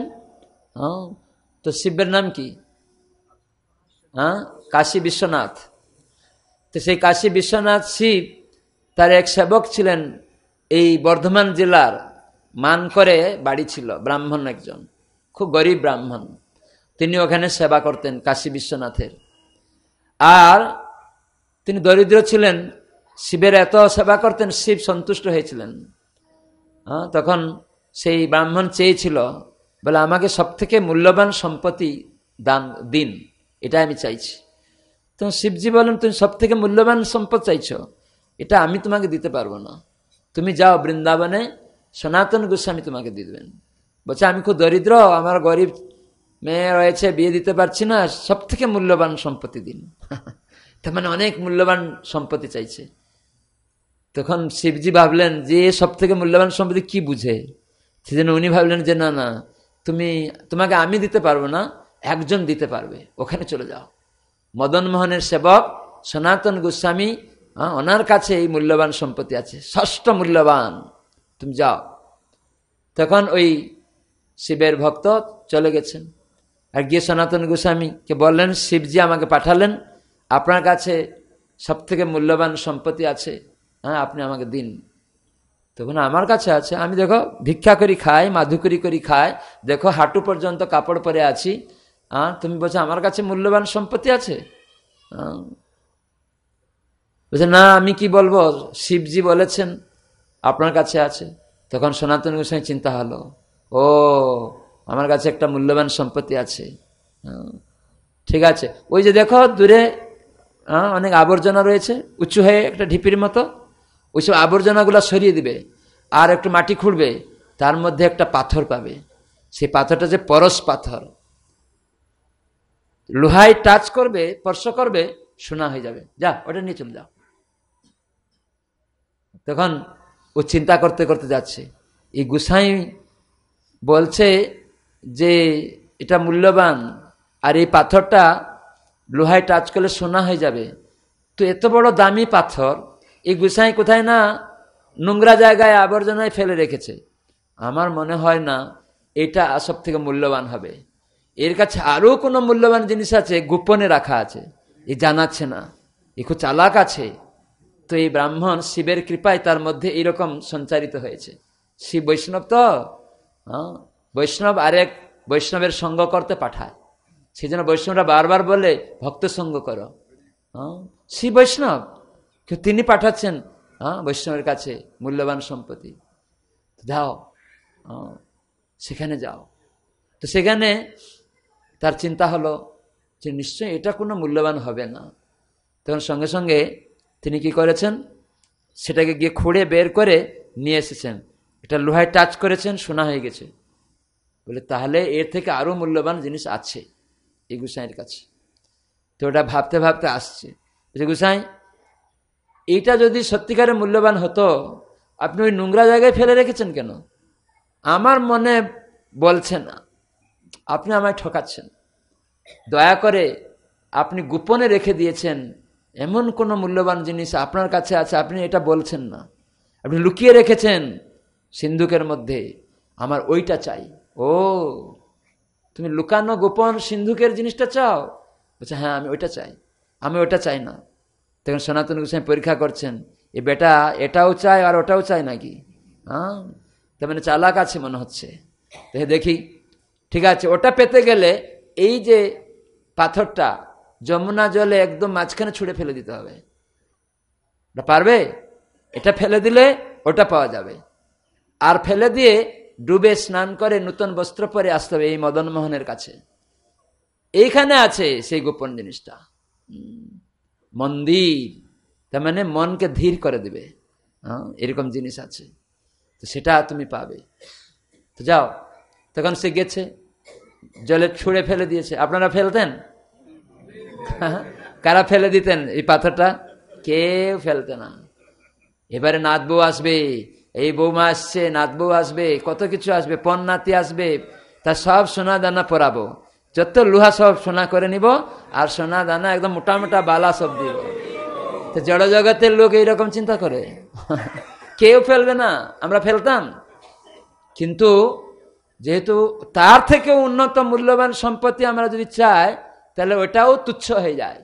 তো শিবের নাম কি হ্যাঁ কাশী বিশ্বনাথ তো সেই কাশী বিশ্বনাথ শিব তার এক সেবক ছিলেন এই বর্ধমান জেলার মান করে বাড়ি ছিল ব্রাহ্মণ একজন খুব গরিব ব্রাহ্মণ তিনি ওখানে সেবা করতেন কাশী বিশ্বনাথের আর তিনি দরিদ্র ছিলেন শিবের এত সেবা করতেন শিব সন্তুষ্ট হয়েছিলেন হ্যাঁ তখন সেই ব্রাহ্মণ চেয়েছিল বলে আমাকে সবথেকে মূল্যবান সম্পত্তি দান দিন এটা আমি চাইছি তো শিবজি বলেন তুমি সব থেকে মূল্যবান সম্পদ চাইছ এটা আমি তোমাকে দিতে পারবো না তুমি যাও বৃন্দাবনে সনাতন গোস্বামী তোমাকে দিয়ে দেবেন বলছে আমি খুব দরিদ্র আমার গরিব মেয়ে রয়েছে বিয়ে দিতে পারছি না সব থেকে মূল্যবান সম্পত্তি দিন *laughs* তার মানে অনেক মূল্যবান সম্পত্তি চাইছে তখন শিবজি ভাবলেন যে সব থেকে মূল্যবান সম্পত্তি কি বুঝে সেজন্য উনি ভাবলেন যে না না তুমি তোমাকে আমি দিতে পারবো না একজন দিতে পারবে ওখানে চলে যাও মদনমোহনের সেবক সনাতন গোস্বামী ওনার কাছে এই মূল্যবান সম্পত্তি আছে ষষ্ঠ মূল্যবান তুমি যাও তখন ওই শিবের ভক্ত চলে গেছেন আর গিয়ে সনাতন গোস্বামীকে বললেন শিবজি আমাকে পাঠালেন আপনার কাছে সব থেকে মূল্যবান সম্পত্তি আছে হ্যাঁ আপনি আমাকে দিন তখন আমার কাছে আছে আমি দেখো ভিক্ষা করি খাই মাধুকরি করি খাই দেখো হাঁটু পর্যন্ত কাপড় পরে আছি হ্যাঁ তুমি বলছো আমার কাছে মূল্যবান সম্পত্তি আছে বলছে না আমি কি বলবো শিবজি বলেছেন আপনার কাছে আছে তখন সনাতন গোস্বামী চিন্তা হলো ও আমার কাছে একটা মূল্যবান সম্পত্তি আছে ঠিক আছে ওই যে দেখো দূরে অনেক আবর্জনা রয়েছে উঁচু হয়ে একটা ঢিপির মতো ওইসব আবর্জনাগুলো সরিয়ে দিবে আর একটু মাটি খুঁড়বে তার মধ্যে একটা পাথর পাবে সেই পাথরটা যে পরশ পাথর লোহাই টাচ করবে স্পর্শ করবে সোনা হয়ে যাবে যা ওটা নিয়ে চলে যাও তখন ও চিন্তা করতে করতে যাচ্ছে এই গুসাই বলছে যে এটা মূল্যবান আর এই পাথরটা লোহায় টাচ করলে সোনা হয়ে যাবে তো এত বড় দামি পাথর এই গুসাই কোথায় না নোংরা জায়গায় আবর্জনায় ফেলে রেখেছে আমার মনে হয় না এটা সব থেকে মূল্যবান হবে এর কাছে আরও কোনো মূল্যবান জিনিস আছে গোপনে রাখা আছে এ জানাচ্ছে না এ খুব চালাক আছে তো এই ব্রাহ্মণ শিবের কৃপায় তার মধ্যে এইরকম সঞ্চারিত হয়েছে শিব বৈষ্ণব তো হ্যাঁ বৈষ্ণব আরেক বৈষ্ণবের সঙ্গ করতে পাঠায় সেই জন্য বৈষ্ণবরা বারবার বলে ভক্ত সঙ্গ করো হ্যাঁ শিব বৈষ্ণব কেউ তিনি পাঠাচ্ছেন হ্যাঁ বৈষ্ণবের কাছে মূল্যবান সম্পত্তি যাও হ্যাঁ, সেখানে যাও তো সেখানে তার চিন্তা হলো যে নিশ্চয়ই এটা কোনো মূল্যবান হবে না তখন সঙ্গে সঙ্গে তিনি কি করেছেন সেটাকে গিয়ে খুঁড়ে বের করে নিয়ে এসেছেন এটা লোহায় টাচ করেছেন শোনা হয়ে গেছে বলে তাহলে এর থেকে আরও মূল্যবান জিনিস আছে এই গুসাইয়ের কাছে তো ওটা ভাবতে ভাবতে আসছে যে গুসাই এইটা যদি সত্যিকারে মূল্যবান হতো আপনি ওই নোংরা জায়গায় ফেলে রেখেছেন কেন আমার মনে বলছে না আপনি আমায় ঠকাচ্ছেন দয়া করে আপনি গোপনে রেখে দিয়েছেন এমন কোনো মূল্যবান জিনিস আপনার কাছে আছে আপনি এটা বলছেন না আপনি লুকিয়ে রেখেছেন সিন্ধুকের মধ্যে আমার ওইটা চাই ও তুমি লুকানো গোপন সিন্ধুকের জিনিসটা চাও বলছে হ্যাঁ আমি ওইটা চাই আমি ওটা চাই না তখন সনাতন গোস্বামী পরীক্ষা করছেন এ বেটা এটাও চায় আর ওটাও চায় নাকি হ্যাঁ তার মানে চালাক আছে মনে হচ্ছে দেখি ঠিক আছে ওটা পেতে গেলে এই যে পাথরটা যমুনা জলে একদম মাঝখানে ছুঁড়ে ফেলে দিতে হবে ওটা পারবে এটা ফেলে দিলে ওটা পাওয়া যাবে আর ফেলে দিয়ে ডুবে স্নান করে নূতন বস্ত্র পরে আসতে হবে এই মদনমোহনের কাছে এইখানে আছে সেই গোপন জিনিসটা মন্দির তার মানে মনকে ধীর করে দেবে হ্যাঁ, এরকম জিনিস আছে তো সেটা তুমি পাবে তো যাও তখন সে গেছে জলে ছুঁড়ে ফেলে দিয়েছে আপনারা ফেলতেন হ্যাঁ? কারা ফেলে দিতেন এই পাথরটা কেউ ফেলতে না এবারে নাত বউ আসবে এই বৌমা আসছে নাত বউ আসবে কত কিছু আসবে পন্নাতি আসবে তা সব সোনা দানা পরাবো যত লোহা সব সোনা করে নিব আর সোনা দানা একদম মোটা মোটা বালা সব দিব তো জড় জগতের লোক এইরকম চিন্তা করে কেউ ফেলবে না আমরা ফেলতাম কিন্তু যেহেতু তার থেকে উন্নত মূল্যবান সম্পত্তি আমরা যদি চাই তাহলে ওটাও তুচ্ছ হয়ে যায়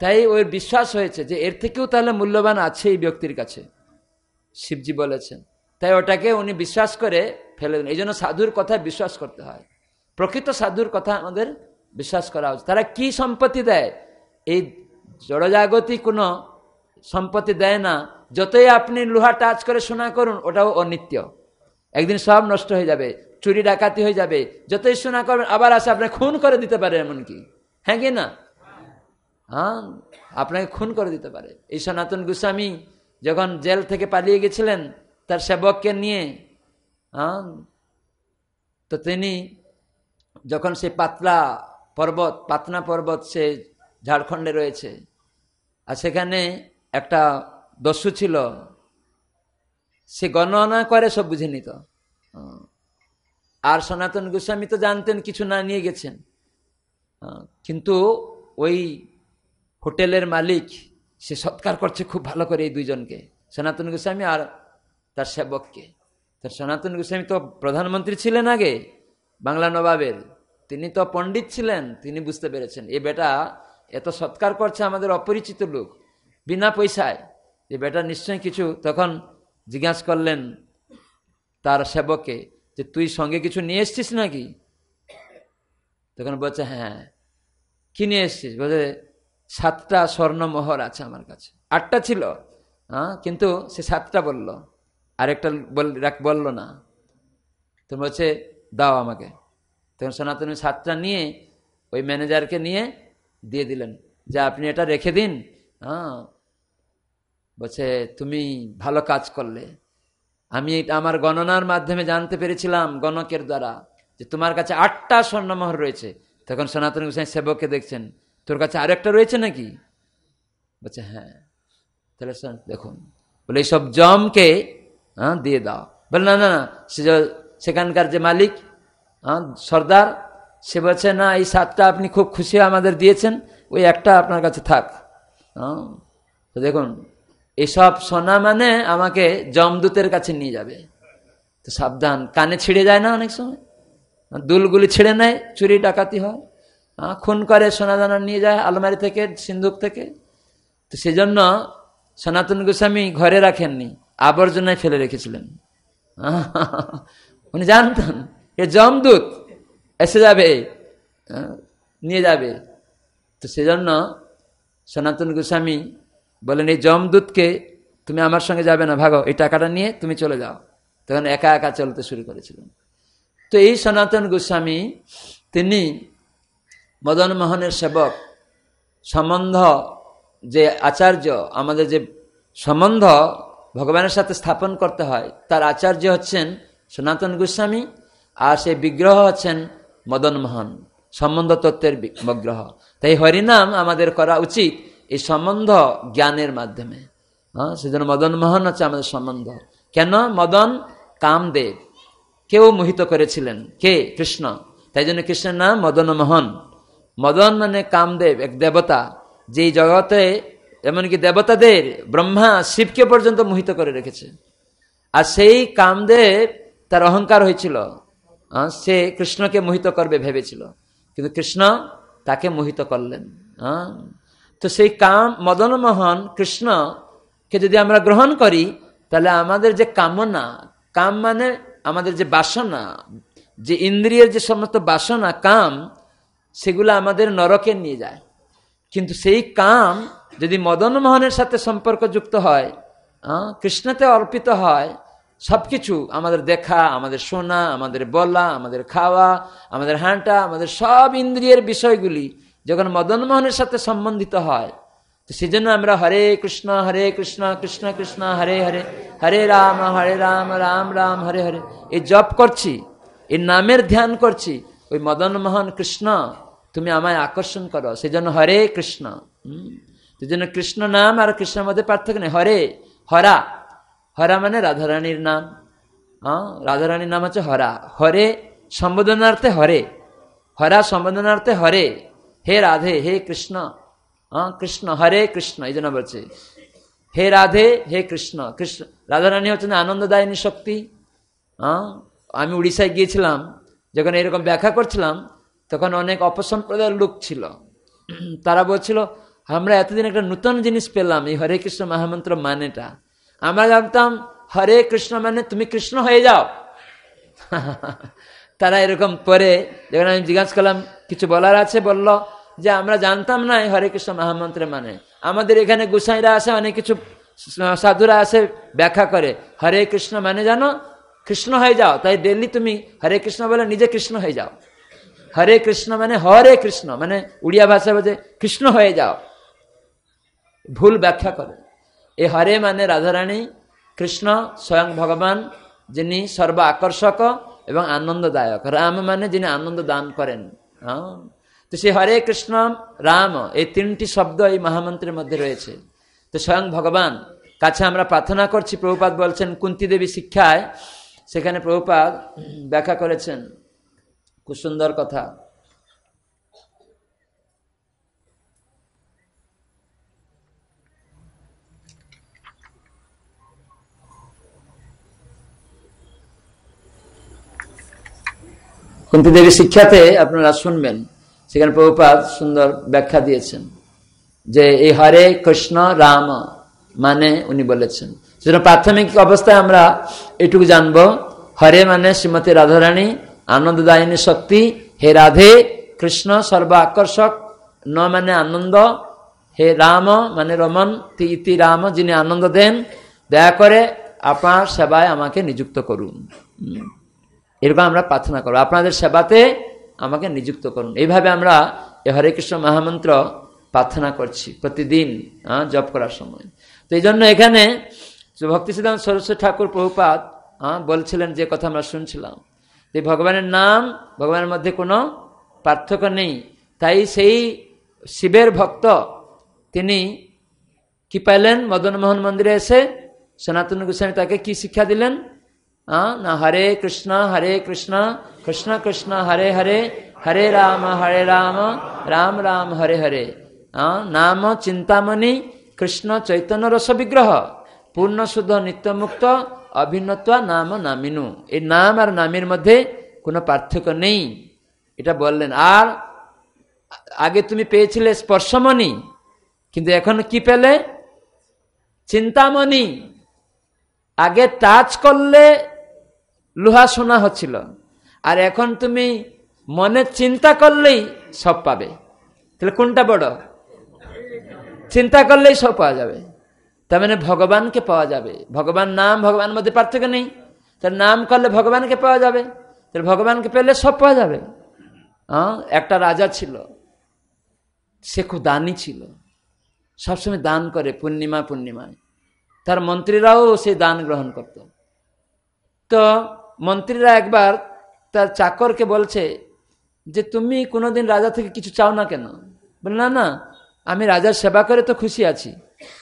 তাই ওর বিশ্বাস হয়েছে যে এর থেকেও তাহলে মূল্যবান আছে এই ব্যক্তির কাছে শিবজি বলেছেন তাই ওটাকে উনি বিশ্বাস করে ফেলে দেন এই জন্য সাধুর কথায় বিশ্বাস করতে হয় প্রকৃত সাধুর কথা আমাদের বিশ্বাস করা উচিত তারা কি সম্পত্তি দেয় এই জড়জাগতি কোনো সম্পত্তি দেয় না যতই আপনি লোহা টাচ করে শোনা করুন ওটাও অনিত্য একদিন সব নষ্ট হয়ে যাবে চুরি ডাকাতি হয়ে যাবে যতই শোনা করবেন আবার আসে আপনাকে খুন করে দিতে পারে এমনকি হ্যাঁ কি না হ্যাঁ আপনাকে খুন করে দিতে পারে এই সনাতন গোস্বামী যখন জেল থেকে পালিয়ে গেছিলেন তার সেবককে নিয়ে হ্যাঁ তো তিনি যখন সে পাতলা পর্বত পাতনা পর্বত সে ঝাড়খণ্ডে রয়েছে আর সেখানে একটা দস্যু ছিল সে গণনা করে সব বুঝে নিত আর সনাতন গোস্বামী তো জানতেন কিছু না নিয়ে গেছেন কিন্তু ওই হোটেলের মালিক সে সৎকার করছে খুব ভালো করে এই দুইজনকে সনাতন গোস্বামী আর তার সেবককে তার সনাতন গোস্বামী তো প্রধানমন্ত্রী ছিলেন আগে বাংলা নবাবের তিনি তো পণ্ডিত ছিলেন তিনি বুঝতে পেরেছেন এ বেটা এত সৎকার করছে আমাদের অপরিচিত লোক বিনা পয়সায় এ বেটা নিশ্চয় কিছু তখন জিজ্ঞাসা করলেন তার সেবকে যে তুই সঙ্গে কিছু নিয়ে এসছিস নাকি তখন বলছে হ্যাঁ, হ্যাঁ কি নিয়ে এসছিস বলছে সাতটা স্বর্ণমোহর আছে আমার কাছে আটটা ছিল হ্যাঁ কিন্তু সে সাতটা বলল আরেকটা বললো না তো বলছে দাও আমাকে তখন সনাতনী সাতটা নিয়ে ওই ম্যানেজারকে নিয়ে দিয়ে দিলেন যে আপনি এটা রেখে দিন হ্যাঁ বলছে তুমি ভালো কাজ করলে আমি আমার গণনার মাধ্যমে জানতে পেরেছিলাম গণকের দ্বারা যে তোমার কাছে আটটা স্বর্ণমোহর রয়েছে তখন সনাতন গোসাই সেবককে দেখছেন তোর কাছে আর একটা রয়েছে নাকি বলছে হ্যাঁ তাহলে দেখুন বলে এইসব জমকে হ্যাঁ দিয়ে দাও বলে না না না সে সেখানকার যে মালিক হ্যাঁ সর্দার সে বলছে না এই সাতটা আপনি খুব খুশি আমাদের দিয়েছেন ওই একটা আপনার কাছে থাক হ্যাঁ তো দেখুন এসব সোনা মানে আমাকে জমদূতের কাছে নিয়ে যাবে তো সাবধান কানে ছিঁড়ে যায় না অনেক সময় দুলগুলি ছিঁড়ে নেয় চুরি ডাকাতি হয় খুন করে সোনা দানা নিয়ে যায় আলমারি থেকে সিন্ধুক থেকে তো সেজন্য সনাতন গোস্বামী ঘরে রাখেননি আবর্জনায় ফেলে রেখেছিলেন উনি জানতেন এ জমদূত এসে যাবে নিয়ে যাবে তো সেজন্য সনাতন গোস্বামী বলেন এই জমদূতকে তুমি আমার সঙ্গে যাবে না ভাগো এই টাকাটা নিয়ে তুমি চলে যাও তখন একা একা চলতে শুরু করেছিলেন তো এই সনাতন গোস্বামী তিনি মদন মোহনের সেবক সম্বন্ধ যে আচার্য আমাদের যে সম্বন্ধ ভগবানের সাথে স্থাপন করতে হয় তার আচার্য হচ্ছেন সনাতন গোস্বামী আর সে বিগ্রহ হচ্ছেন মদনমোহন সম্বন্ধ তত্ত্বের বিগ্রহ তাই হরিনাম আমাদের করা উচিত এই সম্বন্ধ জ্ঞানের মাধ্যমে হ্যাঁ সেজন্য মদন মোহন হচ্ছে আমাদের সম্বন্ধ কেন মদন কামদেব কেউ মোহিত করেছিলেন কে কৃষ্ণ তাই জন্য কৃষ্ণের নাম মদন মোহন মদন মানে কামদেব এক দেবতা যেই জগতে এমনকি দেবতাদের ব্রহ্মা শিবকে পর্যন্ত মোহিত করে রেখেছে আর সেই কামদেব তার অহংকার হয়েছিল হ্যাঁ, সে কৃষ্ণকে মোহিত করবে ভেবেছিল কিন্তু কৃষ্ণ তাকে মোহিত করলেন হ্যাঁ তো সেই কাম মদনমোহন কৃষ্ণকে যদি আমরা গ্রহণ করি তাহলে আমাদের যে কামনা কাম মানে আমাদের যে বাসনা যে ইন্দ্রিয়ের যে সমস্ত বাসনা কাম সেগুলো আমাদের নরকে নিয়ে যায় কিন্তু সেই কাম যদি মদনমোহনের সাথে সম্পর্কযুক্ত হয় কৃষ্ণতে অর্পিত হয় সব কিছু আমাদের দেখা আমাদের শোনা আমাদের বলা আমাদের খাওয়া আমাদের হাঁটা আমাদের সব ইন্দ্রিয়ের বিষয়গুলি যখন মদন মোহনের সাথে সম্বন্ধিত হয় তো সেজন্য আমরা হরে কৃষ্ণ হরে কৃষ্ণ কৃষ্ণ কৃষ্ণ হরে হরে হরে রাম হরে রাম রাম রাম হরে হরে এই জপ করছি এই নামের ধ্যান করছি ওই মদন মোহন কৃষ্ণ তুমি আমায় আকর্ষণ করো সেজন্য হরে কৃষ্ণ সেজন্য কৃষ্ণ নাম আর কৃষ্ণের মধ্যে পার্থক্য নেই হরে হরা হরা মানে রাধারানীর নাম হ্যাঁ রাধারানীর নাম হচ্ছে হরা হরে সম্বোধনার্থে হরে হরা সম্বোধনার্থে হরে হে রাধে হে কৃষ্ণ হ্যাঁ কৃষ্ণ হরে কৃষ্ণ এই জন্য বলছে হে রাধে হে কৃষ্ণ কৃষ্ণ রাধারানী হচ্ছেন আনন্দদায়িনী শক্তি হ্যাঁ আমি উড়িষ্যায় গিয়েছিলাম যখন এরকম ব্যাখ্যা করছিলাম তখন অনেক অপসম্প্রদায়ের লোক ছিল তারা বলছিল আমরা এতদিন একটা নূতন জিনিস পেলাম এই হরে কৃষ্ণ মহামন্ত্র মানেটা আমরা জানতাম হরে কৃষ্ণ মানে তুমি কৃষ্ণ হয়ে যাও *laughs* তারা এরকম পরে যখন আমি জিজ্ঞাসা করলাম কিছু বলার আছে বলল যে আমরা জানতাম না এই হরে কৃষ্ণ মহামন্ত্রের মানে আমাদের এখানে গোসাইরা আসে অনেক কিছু সাধুরা আসে ব্যাখ্যা করে হরে কৃষ্ণ মানে জানো কৃষ্ণ হয়ে যাও তাই ডেলি তুমি হরে কৃষ্ণ বলে নিজে কৃষ্ণ হয়ে যাও হরে কৃষ্ণ মানে হরে কৃষ্ণ মানে উড়িয়া ভাষা বলছে কৃষ্ণ হয়ে যাও ভুল ব্যাখ্যা করে এ হরে মানে রাধারানী কৃষ্ণ স্বয়ং ভগবান যিনি সর্ব আকর্ষক এবং আনন্দদায়ক রাম মানে যিনি আনন্দ দান করেন হ্যাঁ তো সে হরে কৃষ্ণ রাম এই তিনটি শব্দ এই মহামন্ত্রের মধ্যে রয়েছে তো স্বয়ং ভগবান কাছে আমরা প্রার্থনা করছি প্রভুপাত বলছেন কুন্তি দেবী শিক্ষায় সেখানে প্রভুপাত ব্যাখ্যা করেছেন খুব সুন্দর কথা কুন্তি দেবী শিক্ষাতে আপনারা শুনবেন সেখানে প্রভুপাত সুন্দর ব্যাখ্যা দিয়েছেন যে এই হরে কৃষ্ণ রাম মানে উনি বলেছেন সেজন্য প্রাথমিক অবস্থায় আমরা এটুকু জানব হরে মানে শ্রীমতী রাধারানী আনন্দদায়িনী শক্তি হে রাধে কৃষ্ণ সর্ব আকর্ষক ন মানে আনন্দ হে রাম মানে রমন ইতি রাম যিনি আনন্দ দেন দয়া করে আপনার সেবায় আমাকে নিযুক্ত করুন এরকম আমরা প্রার্থনা করব আপনাদের সেবাতে আমাকে নিযুক্ত করুন এইভাবে আমরা এ হরে কৃষ্ণ মহামন্ত্র প্রার্থনা করছি প্রতিদিন জপ করার সময় তো এই জন্য এখানে ভক্তি সিদ্ধান্ত সরস্বতী ঠাকুর প্রভুপাত বলছিলেন যে কথা আমরা শুনছিলাম যে ভগবানের নাম ভগবানের মধ্যে কোনো পার্থক্য নেই তাই সেই শিবের ভক্ত তিনি কি পাইলেন মদনমোহন মন্দিরে এসে সনাতন গোস্বামী তাকে কি শিক্ষা দিলেন না হরে কৃষ্ণ হরে কৃষ্ণ কৃষ্ণ কৃষ্ণ হরে হরে হরে রাম হরে রাম রাম রাম হরে হরে নাম চিন্তামণি কৃষ্ণ চৈতন্য রস বিগ্রহ পূর্ণ শুদ্ধ মুক্ত অভিন্নতা নাম নামিনু এই নাম আর নামের মধ্যে কোনো পার্থক্য নেই এটা বললেন আর আগে তুমি পেয়েছিলে স্পর্শমণি কিন্তু এখন কি পেলে চিন্তামণি আগে টাচ করলে লোহা সোনা হচ্ছিল আর এখন তুমি মনে চিন্তা করলেই সব পাবে তাহলে কোনটা বড় চিন্তা করলেই সব পাওয়া যাবে তার মানে ভগবানকে পাওয়া যাবে ভগবান নাম ভগবানের মধ্যে পার্থক্য নেই তার নাম করলে ভগবানকে পাওয়া যাবে তাহলে ভগবানকে পেলে সব পাওয়া যাবে হ্যাঁ একটা রাজা ছিল সে খুব দানি ছিল সবসময় দান করে পূর্ণিমা পূর্ণিমায় তার মন্ত্রীরাও সেই দান গ্রহণ করত তো মন্ত্রীরা একবার তার চাকরকে বলছে যে তুমি কোনোদিন রাজা থেকে কিছু চাও না কেন বলে না না আমি রাজার সেবা করে তো খুশি আছি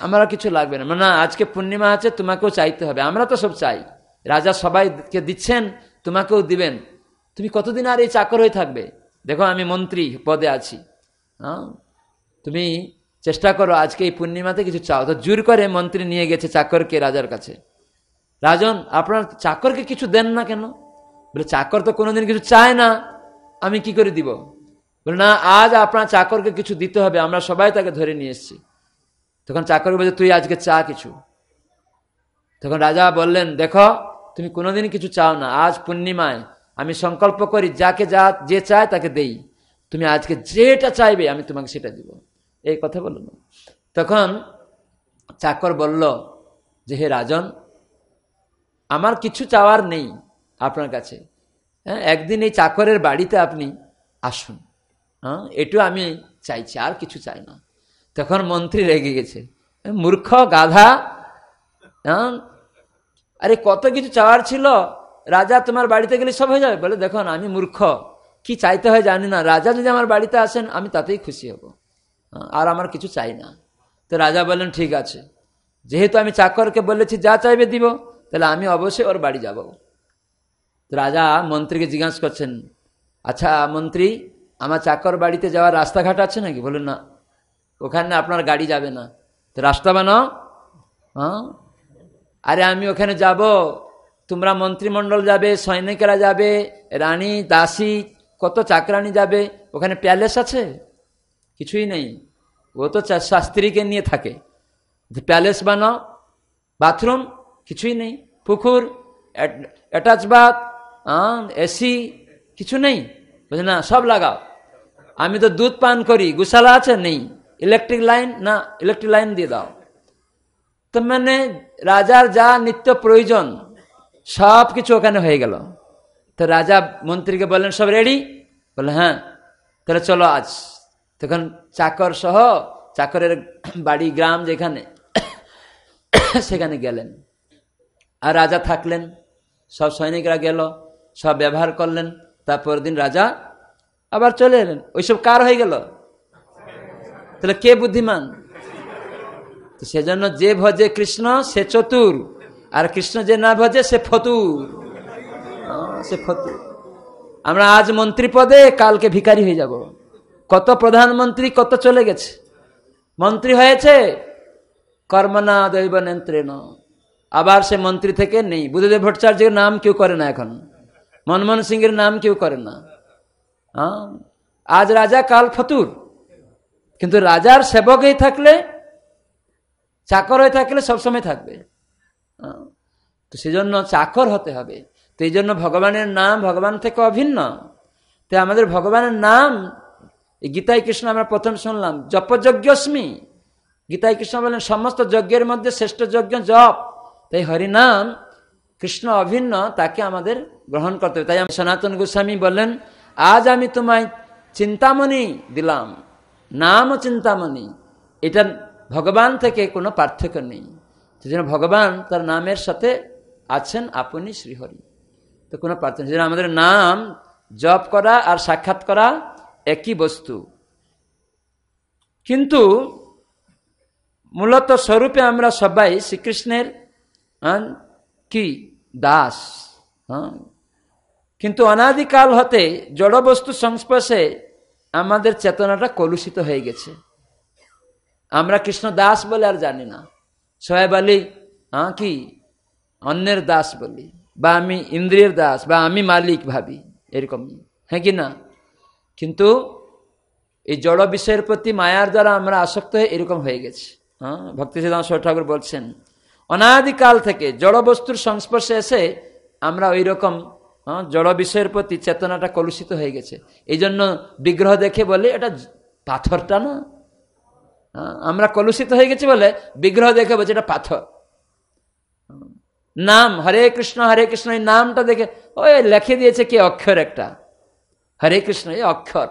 আমার কিছু লাগবে না না আজকে পূর্ণিমা আছে তোমাকেও চাইতে হবে আমরা তো সব চাই রাজা সবাইকে দিচ্ছেন তোমাকেও দিবেন তুমি কতদিন আর এই চাকর হয়ে থাকবে দেখো আমি মন্ত্রী পদে আছি হ্যাঁ তুমি চেষ্টা করো আজকে এই পূর্ণিমাতে কিছু চাও তো জোর করে মন্ত্রী নিয়ে গেছে চাকরকে রাজার কাছে রাজন আপনার চাকরকে কিছু দেন না কেন বলে চাকর তো কোনোদিন কিছু চায় না আমি কি করে দিব বলে না আজ আপনার চাকরকে কিছু দিতে হবে আমরা সবাই তাকে ধরে নিয়ে এসছি তখন চাকর বলছে তুই আজকে চা কিছু তখন রাজা বললেন দেখো তুমি কোনোদিন কিছু চাও না আজ পূর্ণিমায় আমি সংকল্প করি যাকে যা যে চায় তাকে দেই তুমি আজকে যেটা চাইবে আমি তোমাকে সেটা দিব এই কথা বলল তখন চাকর বলল যে হে রাজন আমার কিছু চাওয়ার নেই আপনার কাছে হ্যাঁ একদিন এই চাকরের বাড়িতে আপনি আসুন হ্যাঁ এটু আমি চাইছি আর কিছু চাই না তখন মন্ত্রী রেগে গেছে মূর্খ গাধা হ্যাঁ আরে কত কিছু চাওয়ার ছিল রাজা তোমার বাড়িতে গেলে সব হয়ে যাবে বলে দেখুন আমি মূর্খ কি চাইতে হয় জানি না রাজা যদি আমার বাড়িতে আসেন আমি তাতেই খুশি হব হ্যাঁ, আর আমার কিছু চাই না তো রাজা বললেন ঠিক আছে যেহেতু আমি চাকরকে বলেছি যা চাইবে দিব তাহলে আমি অবশ্যই ওর বাড়ি যাব রাজা মন্ত্রীকে জিজ্ঞাসা করছেন আচ্ছা মন্ত্রী আমার চাকর বাড়িতে যাওয়ার রাস্তাঘাট আছে নাকি বলুন না ওখানে আপনার গাড়ি যাবে না তো রাস্তা বানাও হ্যাঁ আরে আমি ওখানে যাব তোমরা মন্ত্রিমণ্ডল যাবে সৈনিকেরা যাবে রানী দাসী কত চাকরানি যাবে ওখানে প্যালেস আছে কিছুই নেই ও তো শাস্ত্রীকে নিয়ে থাকে প্যালেস বানাও বাথরুম কিছুই নেই পুকুর অ্যাটাচ বাথ এসি কিছু নেই বুঝলি না সব লাগাও আমি তো দুধ পান করি গুসালা আছে নেই ইলেকট্রিক লাইন না ইলেকট্রিক লাইন দিয়ে দাও তো মানে রাজার যা নিত্য প্রয়োজন সব কিছু ওখানে হয়ে গেল তো রাজা মন্ত্রীকে বললেন সব রেডি বললেন হ্যাঁ তাহলে চলো আজ তখন চাকর সহ চাকরের বাড়ি গ্রাম যেখানে *coughs* সেখানে গেলেন আর রাজা থাকলেন সব সৈনিকরা গেল সব ব্যবহার করলেন তারপরের দিন রাজা আবার চলে এলেন ওইসব কার হয়ে গেল তাহলে কে বুদ্ধিমান তো সেজন্য যে ভজে কৃষ্ণ সে চতুর আর কৃষ্ণ যে না ভজে সে ফতুর সে ফতুর আমরা আজ মন্ত্রী পদে কালকে ভিকারি হয়ে যাব কত প্রধানমন্ত্রী কত চলে গেছে মন্ত্রী হয়েছে কর্মনা দৈব নেন্ত্রেণ আবার সে মন্ত্রী থেকে নেই বুদ্ধদেব ভট্টাচার্যের নাম কেউ করে না এখন মনমোহন সিংয়ের নাম কেউ করে না হ্যাঁ আজ রাজা কাল ফতুর কিন্তু রাজার সেবক থাকলে চাকর হয়ে থাকলে সবসময় থাকবে তো সেজন্য চাকর হতে হবে তো এই জন্য ভগবানের নাম ভগবান থেকে অভিন্ন তাই আমাদের ভগবানের নাম গীতায় কৃষ্ণ আমরা প্রথম শুনলাম জপযজ্ঞস্মি গীতায় কৃষ্ণ বলেন সমস্ত যজ্ঞের মধ্যে শ্রেষ্ঠ যজ্ঞ জপ তাই হরিনাম কৃষ্ণ অভিন্ন তাকে আমাদের গ্রহণ করতে হবে তাই আমি সনাতন গোস্বামী বললেন আজ আমি তোমায় চিন্তামণি দিলাম নাম চিন্তামণি এটা ভগবান থেকে কোনো পার্থক্য নেই সেজন্য ভগবান তার নামের সাথে আছেন আপনি শ্রীহরি তো কোনো পার্থক্য সেজন্য আমাদের নাম জপ করা আর সাক্ষাৎ করা একই বস্তু কিন্তু মূলত স্বরূপে আমরা সবাই শ্রীকৃষ্ণের হ্যাঁ কি দাস হ্যাঁ কিন্তু অনাদিকাল হতে জড়বস্তু সংস্পর্শে আমাদের চেতনাটা কলুষিত হয়ে গেছে আমরা কৃষ্ণ দাস বলে আর জানি না সোহেব আলী হ্যাঁ কি অন্যের দাস বলি বা আমি ইন্দ্রিয়ের দাস বা আমি মালিক ভাবি এরকম হ্যাঁ কি না কিন্তু এই জড় বিষয়ের প্রতি মায়ার দ্বারা আমরা আসক্ত হয়ে এরকম হয়ে গেছে হ্যাঁ ভক্তি সিদ্ধান্ত ঠাকুর বলছেন অনাদিকাল থেকে জড় বস্তুর সংস্পর্শে এসে আমরা ওই রকম জড় বিষয়ের প্রতি চেতনাটা কলুষিত হয়ে গেছে এই জন্য বিগ্রহ দেখে বলে এটা পাথরটা না আমরা কলুষিত হয়ে গেছি বলে বিগ্রহ দেখে বলছে এটা পাথর নাম হরে কৃষ্ণ হরে কৃষ্ণ এই নামটা দেখে ওই লেখে দিয়েছে কি অক্ষর একটা হরে কৃষ্ণ এই অক্ষর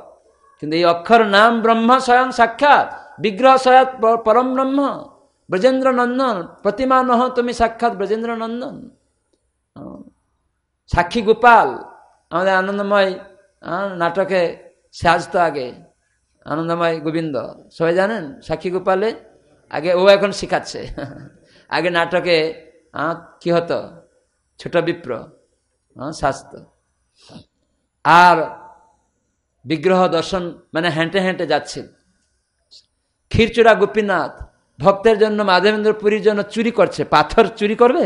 কিন্তু এই অক্ষর নাম ব্রহ্ম স্বয়ং সাক্ষাৎ বিগ্রহ স্বয়ং পরম ব্রহ্ম ব্রজেন্দ্র নন্দন প্রতিমা নহ তুমি সাক্ষাৎ ব্রজেন্দ্র নন্দন সাক্ষী গোপাল আমাদের আনন্দময় নাটকে সে আসতো আগে আনন্দময় গোবিন্দ সবাই জানেন সাক্ষী গোপালে আগে ও এখন শেখাচ্ছে *laughs* আগে নাটকে কি হতো ছোট বিপ্র শাস্ত আর বিগ্রহ দর্শন মানে হেঁটে হেঁটে যাচ্ছে ক্ষীরচূড়া গোপীনাথ ভক্তের জন্য মাধবেন্দ্রপুরীর জন্য চুরি করছে পাথর চুরি করবে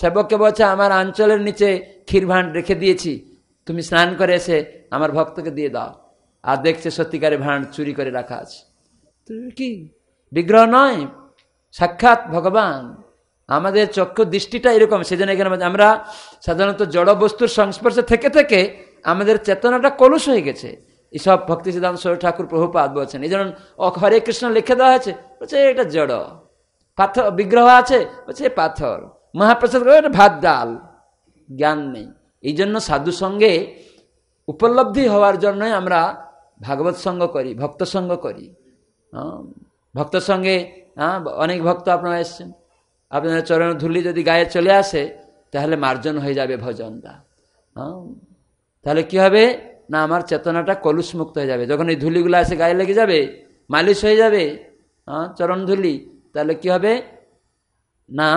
সেবককে বলছে আমার আঞ্চলের নিচে ক্ষীরভাণ্ড রেখে দিয়েছি তুমি স্নান করে এসে আমার ভক্তকে দিয়ে দাও আর দেখছে সত্যিকারে ভাণ্ড চুরি করে রাখা আছে কি বিগ্রহ নয় সাক্ষাৎ ভগবান আমাদের চক্ষু দৃষ্টিটা এরকম সেজন্য এখানে আমরা সাধারণত জড় বস্তুর সংস্পর্শে থেকে থেকে আমাদের চেতনাটা কলুষ হয়ে গেছে এসব ভক্তি সিদ্ধান্ত ঠাকুর প্রভুপাত বলছেন এই যেমন হরে কৃষ্ণ লিখে দেওয়া হয়েছে বলছে এটা জড় পাথর বিগ্রহ আছে বলছে পাথর মহাপ্রসাদ ভাত ডাল জ্ঞান নেই এই জন্য সাধু সঙ্গে উপলব্ধি হওয়ার জন্যই আমরা ভাগবত সঙ্গ করি ভক্ত সঙ্গ করি ভক্ত সঙ্গে হ্যাঁ অনেক ভক্ত আপনারা এসছেন আপনার চরণ ধুলি যদি গায়ে চলে আসে তাহলে মার্জন হয়ে যাবে ভজনটা তাহলে কি হবে না আমার চেতনাটা কলুষ মুক্ত হয়ে যাবে যখন এই ধুলিগুলো এসে গায়ে লেগে যাবে মালিশ হয়ে যাবে হ্যাঁ চরণধুলি তাহলে কি হবে না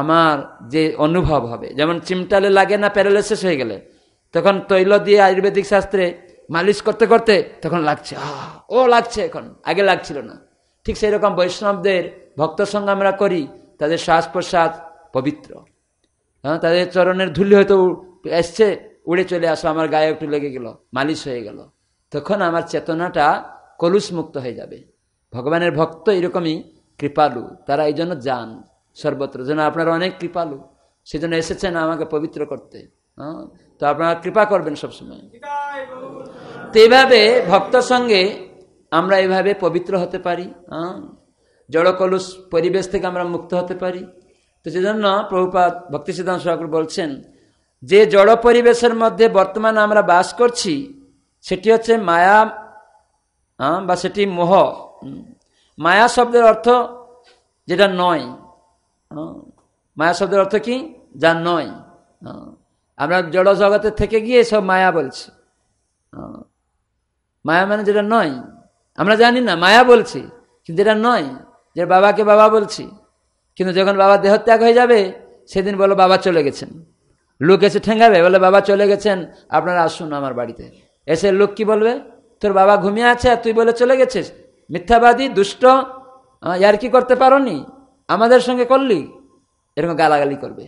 আমার যে অনুভব হবে যেমন চিমটালে লাগে না শেষ হয়ে গেলে তখন তৈল দিয়ে আয়ুর্বেদিক শাস্ত্রে মালিশ করতে করতে তখন লাগছে ও লাগছে এখন আগে লাগছিল না ঠিক সেই রকম বৈষ্ণবদের ভক্ত সঙ্গে আমরা করি তাদের শ্বাস প্রশ্বাস পবিত্র হ্যাঁ তাদের চরণের ধুলি হয়তো এসছে উড়ে চলে আসো আমার গায়ে একটু লেগে গেল মালিশ হয়ে গেল তখন আমার চেতনাটা কলুষ মুক্ত হয়ে যাবে ভগবানের ভক্ত এরকমই কৃপালু তারা এই জন্য যান সর্বত্র যেন আপনারা অনেক কৃপালু সেজন্য এসেছেন আমাকে পবিত্র করতে হ্যাঁ তো আপনারা কৃপা করবেন সবসময় তো এভাবে ভক্ত সঙ্গে আমরা এভাবে পবিত্র হতে পারি হ্যাঁ জড়কলুষ পরিবেশ থেকে আমরা মুক্ত হতে পারি তো সেজন্য প্রভুপাত ভক্তি সিদ্ধান্ত ঠাকুর বলছেন যে জড় পরিবেশের মধ্যে বর্তমানে আমরা বাস করছি সেটি হচ্ছে মায়া বা সেটি মোহ মায়া শব্দের অর্থ যেটা নয় মায়া শব্দের অর্থ কি যা নয় আমরা জড় জগতের থেকে গিয়ে সব মায়া বলছি মায়া মানে যেটা নয় আমরা জানি না মায়া বলছি কিন্তু এটা নয় যে বাবাকে বাবা বলছি কিন্তু যখন বাবা দেহত্যাগ হয়ে যাবে সেদিন বলো বাবা চলে গেছেন লোক এসে ঠেঙ্গাবে বলে বাবা চলে গেছেন আপনারা আসুন আমার বাড়িতে এসে লোক কি বলবে তোর বাবা ঘুমিয়ে আছে আর তুই বলে চলে গেছিস মিথ্যাবাদী দুষ্ট ইয়ার কি করতে পারি আমাদের সঙ্গে করলি এরকম গালাগালি করবে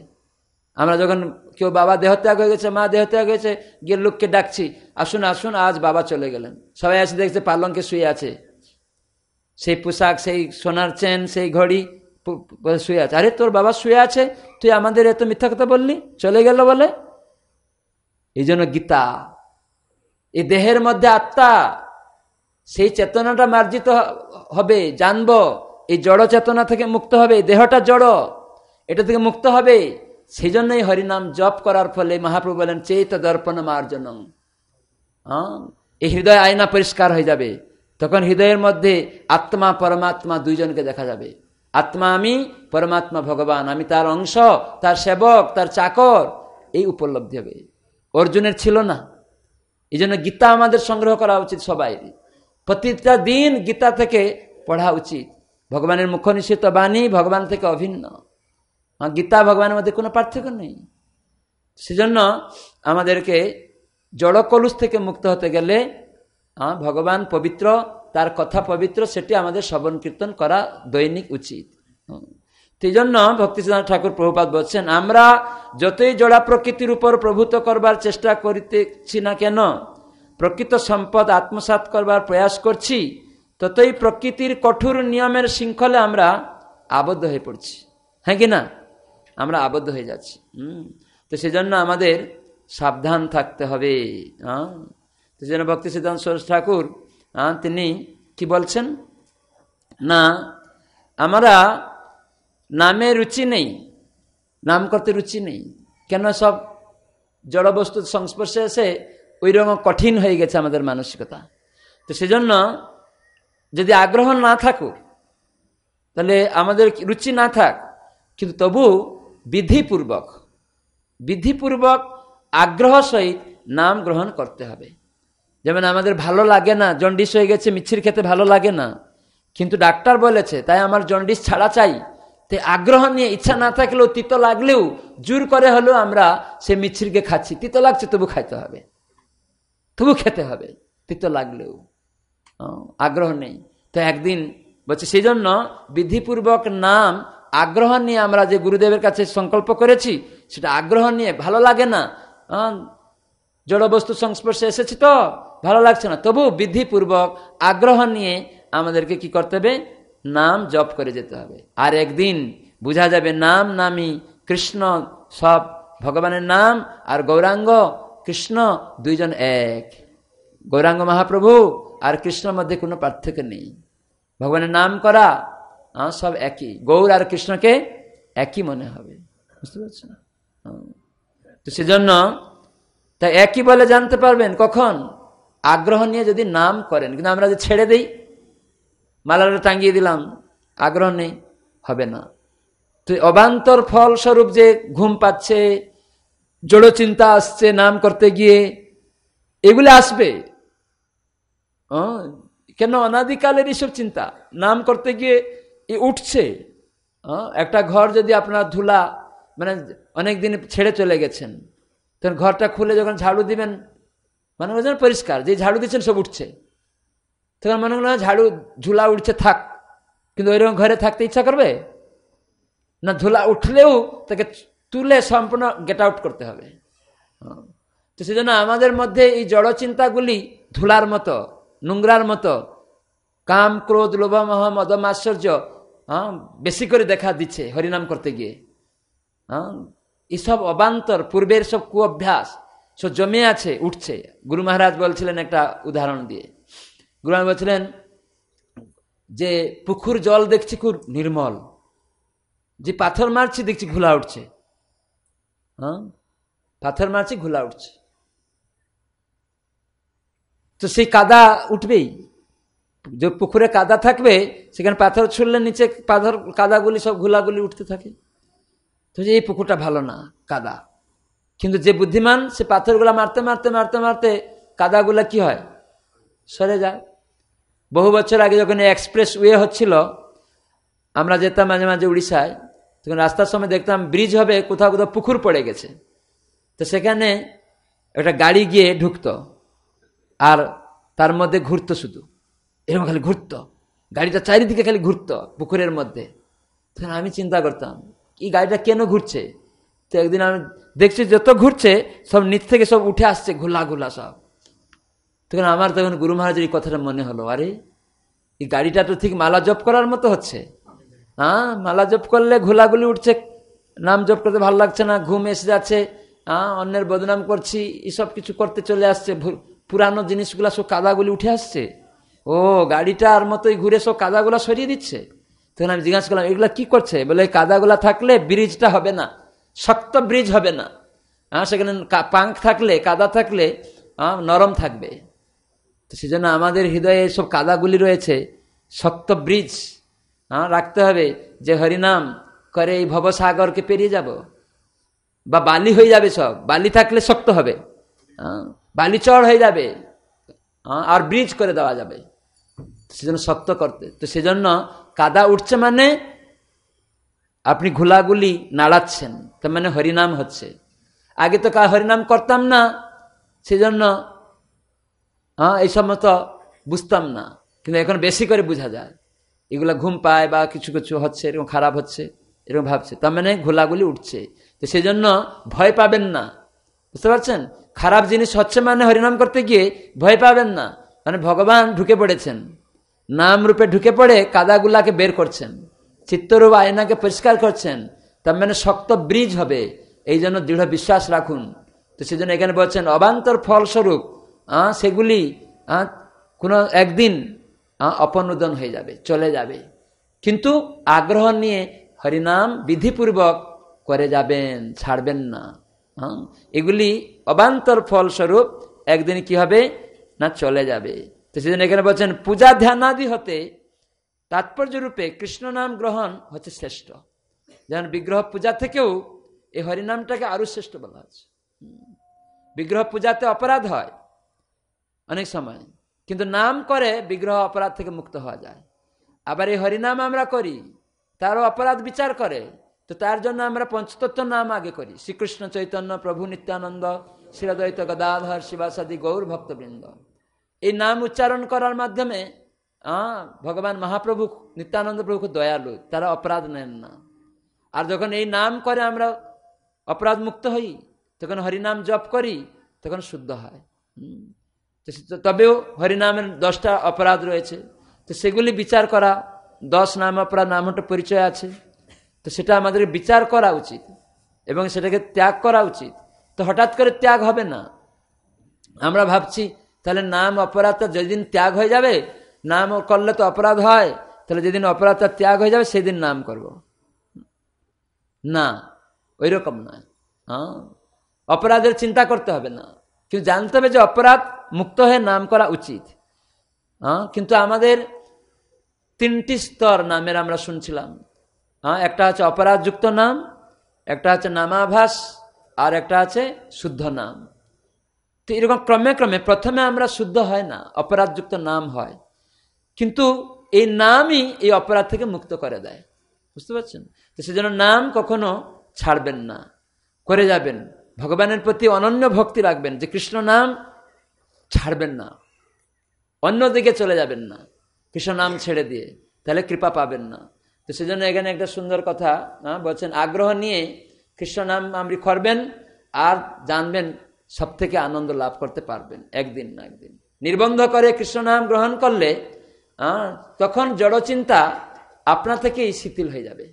আমরা যখন কেউ বাবা দেহত্যাগ হয়ে গেছে মা দেহত্যাগ হয়েছে গিয়ে লোককে ডাকছি আসুন আসুন আজ বাবা চলে গেলেন সবাই আসে দেখছে পালঙ্কে শুয়ে আছে সেই পোশাক সেই সোনার চেন সেই ঘড়ি শুয়ে আছে আরে তোর বাবা শুয়ে আছে তুই আমাদের এত মিথ্যা কথা বললি চলে গেল বলে এই জন্য গীতা এই দেহের মধ্যে আত্মা সেই চেতনাটা মার্জিত হবে জানব এই জড় চেতনা থেকে মুক্ত হবে দেহটা জড় এটা থেকে মুক্ত হবে সেই জন্যই হরিনাম জপ করার ফলে মহাপ্রভু বলেন চেত দর্পণ মার্জন এই হৃদয় আয়না পরিষ্কার হয়ে যাবে তখন হৃদয়ের মধ্যে আত্মা পরমাত্মা দুইজনকে দেখা যাবে আত্মা আমি পরমাত্মা ভগবান আমি তার অংশ তার সেবক তার চাকর এই উপলব্ধি হবে অর্জুনের ছিল না এই জন্য গীতা আমাদের সংগ্রহ করা উচিত সবাই প্রতিটা দিন গীতা থেকে পড়া উচিত ভগবানের মুখ নিষিদ্ধ বাণী ভগবান থেকে অভিন্ন গীতা ভগবানের মধ্যে কোনো পার্থক্য নেই সেজন্য আমাদেরকে জড়কলুষ থেকে মুক্ত হতে গেলে ভগবান পবিত্র তার কথা পবিত্র সেটি আমাদের শ্রবণ কীর্তন করা দৈনিক উচিত সেই জন্য ভক্তিসিদ্ধান্ত ঠাকুর প্রভুপাত বলছেন আমরা যতই জড়া প্রকৃতির উপর প্রভূত করবার চেষ্টা করিতেছি না কেন প্রকৃত সম্পদ আত্মসাত করবার প্রয়াস করছি ততই প্রকৃতির কঠোর নিয়মের শৃঙ্খলে আমরা আবদ্ধ হয়ে পড়ছি হ্যাঁ কি না আমরা আবদ্ধ হয়ে যাচ্ছি হুম তো সেজন্য আমাদের সাবধান থাকতে হবে হ্যাঁ তো সেজন্য ভক্তি সিদ্ধান্ত সরস ঠাকুর হ্যাঁ তিনি কি বলছেন না আমরা নামে রুচি নেই নাম করতে রুচি নেই কেন সব জড়বস্তুর সংস্পর্শে এসে ওই রকম কঠিন হয়ে গেছে আমাদের মানসিকতা তো সেজন্য যদি আগ্রহ না থাকুক তাহলে আমাদের রুচি না থাক কিন্তু তবু বিধিপূর্বক বিধিপূর্বক আগ্রহ সহিত নাম গ্রহণ করতে হবে যেমন আমাদের ভালো লাগে না জন্ডিস হয়ে গেছে মিছির খেতে ভালো লাগে না কিন্তু ডাক্তার বলেছে তাই আমার জন্ডিস ছাড়া চাই তাই আগ্রহ নিয়ে ইচ্ছা না থাকলেও তিত লাগলেও জোর করে হলেও আমরা সে মিছিরকে খাচ্ছি তিত লাগছে তবু খাইতে হবে তবু খেতে হবে তিতো লাগলেও আগ্রহ নেই তো একদিন বলছে সেই জন্য বিধিপূর্বক নাম আগ্রহ নিয়ে আমরা যে গুরুদেবের কাছে সংকল্প করেছি সেটা আগ্রহ নিয়ে ভালো লাগে না জড় বস্তু সংস্পর্শে এসেছি তো ভালো লাগছে না তবু বিধিপূর্বক আগ্রহ নিয়ে আমাদেরকে কি করতে হবে নাম জপ করে যেতে হবে আর একদিন বোঝা যাবে নাম নামি কৃষ্ণ সব ভগবানের নাম আর গৌরাঙ্গ কৃষ্ণ দুইজন এক গৌরাঙ্গ মহাপ্রভু আর কৃষ্ণের মধ্যে কোনো পার্থক্য নেই ভগবানের নাম করা সব একই গৌর আর কৃষ্ণকে একই মনে হবে বুঝতে পারছেন তো সেজন্য তাই একই বলে জানতে পারবেন কখন আগ্রহ নিয়ে যদি নাম করেন কিন্তু আমরা যে ছেড়ে দিই মালাটা টাঙ্গিয়ে দিলাম আগ্রহ নেই হবে না তো অবান্তর ফলস্বরূপ যে ঘুম পাচ্ছে জড় চিন্তা আসছে নাম করতে গিয়ে এগুলো আসবে কেন অনাদিকালের এইসব চিন্তা নাম করতে গিয়ে এ উঠছে একটা ঘর যদি আপনার ধুলা মানে অনেক দিন ছেড়ে চলে গেছেন তখন ঘরটা খুলে যখন ঝাড়ু দিবেন মানে বলছেন পরিষ্কার যে ঝাড়ু দিচ্ছেন সব উঠছে তখন মনে হলো ঝাড়ু ঝুলা উঠছে থাক কিন্তু ওইরকম ঘরে থাকতে ইচ্ছা করবে না ধুলা উঠলেও তাকে তুলে সম্পূর্ণ গেট আউট করতে হবে তো সেজন্য আমাদের মধ্যে এই জড় চিন্তাগুলি ধুলার মতো নোংরার মতো কাম ক্রোধ লোভ মহ মদম আশ্চর্য হ্যাঁ বেশি করে দেখা দিচ্ছে হরিনাম করতে গিয়ে হ্যাঁ এসব অবান্তর পূর্বের সব কু অভ্যাস সব জমে আছে উঠছে গুরু মহারাজ বলছিলেন একটা উদাহরণ দিয়ে গুরু বলছিলেন যে পুকুর জল দেখছি খুব নির্মল যে পাথর মারছি দেখছি ঘোলা উঠছে হ্যাঁ পাথর মারছে ঘোলা উঠছে তো সেই কাদা উঠবেই যে পুকুরে কাদা থাকবে সেখানে পাথর ছুড়লে নিচে পাথর কাদাগুলি সব ঘোলাগুলি উঠতে থাকে তো যে এই পুকুরটা ভালো না কাদা কিন্তু যে বুদ্ধিমান সে পাথরগুলা মারতে মারতে মারতে মারতে কাদাগুলা কি হয় সরে যায় বহু বছর আগে যখন এক্সপ্রেস ওয়ে হচ্ছিল আমরা যেতাম মাঝে মাঝে উড়িষ্যায় তখন রাস্তার সময় দেখতাম ব্রিজ হবে কোথাও কোথাও পুকুর পড়ে গেছে তো সেখানে একটা গাড়ি গিয়ে ঢুকত আর তার মধ্যে ঘুরত শুধু এরকম খালি ঘুরত গাড়িটা চারিদিকে খালি ঘুরত পুকুরের মধ্যে তখন আমি চিন্তা করতাম এই গাড়িটা কেন ঘুরছে তো একদিন আমি দেখছি যত ঘুরছে সব নিচ থেকে সব উঠে আসছে ঘোলা ঘোলা সব তখন আমার তখন গুরু মহারাজের এই কথাটা মনে হলো আরে এই গাড়িটা তো ঠিক মালা জপ করার মতো হচ্ছে হ্যাঁ মালা জপ করলে ঘোলাগুলি উঠছে নাম জপ করতে ভালো লাগছে না ঘুম এসে যাচ্ছে হ্যাঁ অন্যের বদনাম করছি এসব কিছু করতে চলে আসছে পুরানো জিনিসগুলো সব কাদাগুলি উঠে আসছে ও গাড়িটার মতোই ঘুরে সব কাদাগুলো সরিয়ে দিচ্ছে তখন আমি জিজ্ঞাসা করলাম এগুলো কি করছে বলে কাদাগুলা থাকলে ব্রিজটা হবে না শক্ত ব্রিজ হবে না হ্যাঁ সেখানে পাঙ্ক থাকলে কাদা থাকলে হ্যাঁ, নরম থাকবে তো সেজন্য আমাদের হৃদয়ে সব কাদাগুলি রয়েছে শক্ত ব্রিজ হ্যাঁ রাখতে হবে যে হরিনাম করে এই ভবসাগরকে পেরিয়ে যাব বা বালি হয়ে যাবে সব বালি থাকলে শক্ত হবে হ্যাঁ, বালি চড় হয়ে যাবে হ্যাঁ, আর ব্রিজ করে দেওয়া যাবে সেজন্য শক্ত করতে তো সেজন্য কাদা উঠছে মানে আপনি ঘুলাগুলি নাড়াচ্ছেন তার মানে হরিনাম হচ্ছে আগে তো কা হরিনাম করতাম না সেজন্য হ্যাঁ এই সমস্ত বুঝতাম না কিন্তু এখন বেশি করে বোঝা যায় এগুলো ঘুম পায় বা কিছু কিছু হচ্ছে এরকম খারাপ হচ্ছে এরকম ভাবছে তার মানে ঘোলাগুলি উঠছে তো সেই জন্য ভয় পাবেন না বুঝতে পারছেন খারাপ জিনিস হচ্ছে মানে হরিনাম করতে গিয়ে ভয় পাবেন না মানে ভগবান ঢুকে পড়েছেন নাম রূপে ঢুকে পড়ে কাদাগুলাকে বের করছেন চিত্তরূপ আয়নাকে পরিষ্কার করছেন তার মানে শক্ত ব্রিজ হবে এই জন্য দৃঢ় বিশ্বাস রাখুন তো সেজন্য এখানে বলছেন অবান্তর ফলস্বরূপ সেগুলি কোনো একদিন হ্যাঁ, অপনুদন হয়ে যাবে চলে যাবে কিন্তু আগ্রহ নিয়ে হরিনাম বিধিপূর্বক করে যাবেন ছাড়বেন না হ্যাঁ এগুলি অবান্তর ফলস্বরূপ একদিন কি হবে না চলে যাবে তো সেদিন এখানে বলছেন পূজা ধ্যানাদি হতে তাৎপর্যরূপে কৃষ্ণ নাম গ্রহণ হচ্ছে শ্রেষ্ঠ যেমন বিগ্রহ পূজা থেকেও এই হরিনামটাকে আরও শ্রেষ্ঠ বলা আছে বিগ্রহ পূজাতে অপরাধ হয় অনেক সময় কিন্তু নাম করে বিগ্রহ অপরাধ থেকে মুক্ত হওয়া যায় আবার এই হরিনাম আমরা করি তারও অপরাধ বিচার করে তো তার জন্য আমরা পঞ্চতত্ত্ব নাম আগে করি শ্রীকৃষ্ণ চৈতন্য প্রভু নিত্যানন্দ শ্রীদ্বৈত গদাধর শিবাসাদি গৌর ভক্তবৃন্দ এই নাম উচ্চারণ করার মাধ্যমে ভগবান মহাপ্রভু নিত্যানন্দ প্রভু দয়ালু তারা অপরাধ নেন না আর যখন এই নাম করে আমরা অপরাধ মুক্ত হই তখন হরিনাম জপ করি তখন শুদ্ধ হয় তবেও হরিনামের দশটা অপরাধ রয়েছে তো সেগুলি বিচার করা দশ নাম অপরাধ নামটা পরিচয় আছে তো সেটা আমাদের বিচার করা উচিত এবং সেটাকে ত্যাগ করা উচিত তো হঠাৎ করে ত্যাগ হবে না আমরা ভাবছি তাহলে নাম অপরাধটা যেদিন ত্যাগ হয়ে যাবে নাম করলে তো অপরাধ হয় তাহলে যেদিন অপরাধটা ত্যাগ হয়ে যাবে সেদিন নাম করব না ওই রকম নয় হ্যাঁ অপরাধের চিন্তা করতে হবে না কিন্তু জানতে হবে যে অপরাধ মুক্ত হয়ে নাম করা উচিত হ্যাঁ কিন্তু আমাদের তিনটি স্তর নামের আমরা শুনছিলাম হ্যাঁ একটা আছে অপরাধযুক্ত নাম একটা আছে নামাভাস আর একটা আছে শুদ্ধ নাম তো এরকম ক্রমে ক্রমে প্রথমে আমরা শুদ্ধ হয় না অপরাধযুক্ত নাম হয় কিন্তু এই নামই এই অপরাধ থেকে মুক্ত করে দেয় বুঝতে পারছেন তো সেজন্য নাম কখনো ছাড়বেন না করে যাবেন ভগবানের প্রতি অনন্য ভক্তি রাখবেন যে কৃষ্ণ নাম ছাড়বেন না অন্যদিকে চলে যাবেন না কৃষ্ণ নাম ছেড়ে দিয়ে তাহলে কৃপা পাবেন না তো সেজন্য এখানে একটা সুন্দর কথা বলছেন আগ্রহ নিয়ে কৃষ্ণ নাম আমরি করবেন আর জানবেন সব থেকে আনন্দ লাভ করতে পারবেন একদিন না একদিন নির্বন্ধ করে কৃষ্ণ নাম গ্রহণ করলে তখন জড়চিন্তা আপনা থেকেই শিথিল হয়ে যাবে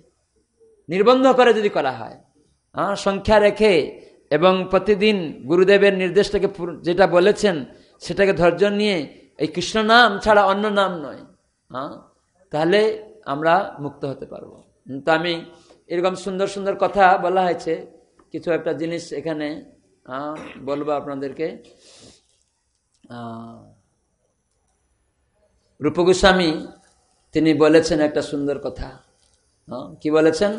নির্বন্ধ করে যদি করা হয় সংখ্যা রেখে এবং প্রতিদিন গুরুদেবের নির্দেশটাকে যেটা বলেছেন সেটাকে ধৈর্য নিয়ে এই কৃষ্ণ নাম ছাড়া অন্য নাম নয় হ্যাঁ তাহলে আমরা মুক্ত হতে পারবো তো আমি এরকম সুন্দর সুন্দর কথা বলা হয়েছে কিছু একটা জিনিস এখানে হ্যাঁ, বলবো আপনাদেরকে রূপগোস্বামী তিনি বলেছেন একটা সুন্দর কথা হ্যাঁ, কি বলেছেন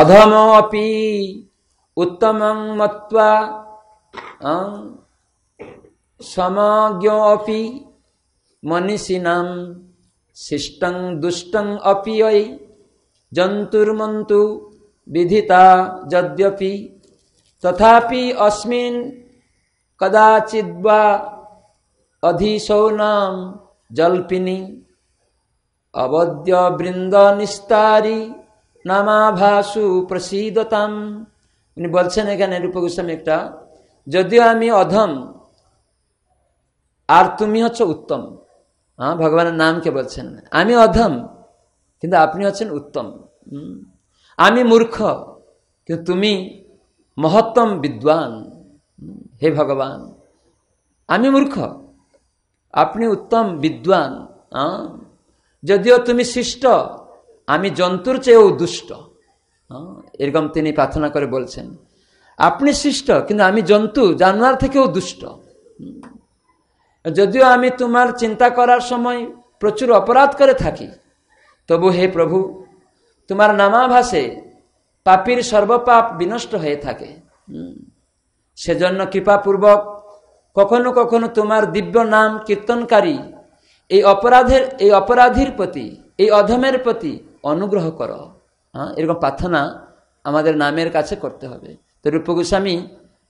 অধম অপি উত্তম মত্বা अं? समाज्ञोपि मनीषिणाम शिष्टं दुष्टं अपि अयि जंतुर्मंतु विधिता यद्यपि तथापि अस्मिन् कदाचिद्वा अधिशौनां जल्पिनी अवद्य वृंद বৃন্দনিস্তারি নামাভাসু প্রসিদতাম উনি বলছেন रूप गोस्वामी एक যদিও আমি অধম আর তুমি হচ্ছে উত্তম হ্যাঁ ভগবানের নামকে বলছেন আমি অধম কিন্তু আপনি হচ্ছেন উত্তম আমি মূর্খ কিন্তু তুমি মহত্তম বিদ্বান হে ভগবান আমি মূর্খ আপনি উত্তম বিদ্বান যদিও তুমি সৃষ্ট আমি জন্তুর চেয়েও দুষ্ট এরকম তিনি প্রার্থনা করে বলছেন আপনি সৃষ্ট কিন্তু আমি জন্তু জানোয়ার থেকেও দুষ্ট যদিও আমি তোমার চিন্তা করার সময় প্রচুর অপরাধ করে থাকি তবু হে প্রভু তোমার নামাভাসে পাপির সর্বপাপ বিনষ্ট হয়ে থাকে সেজন্য কৃপাপূর্বক কখনো কখনো তোমার দিব্য নাম কীর্তনকারী এই অপরাধের এই অপরাধীর প্রতি এই অধমের প্রতি অনুগ্রহ করো হ্যাঁ এরকম প্রার্থনা আমাদের নামের কাছে করতে হবে তো রূপ গোস্বামী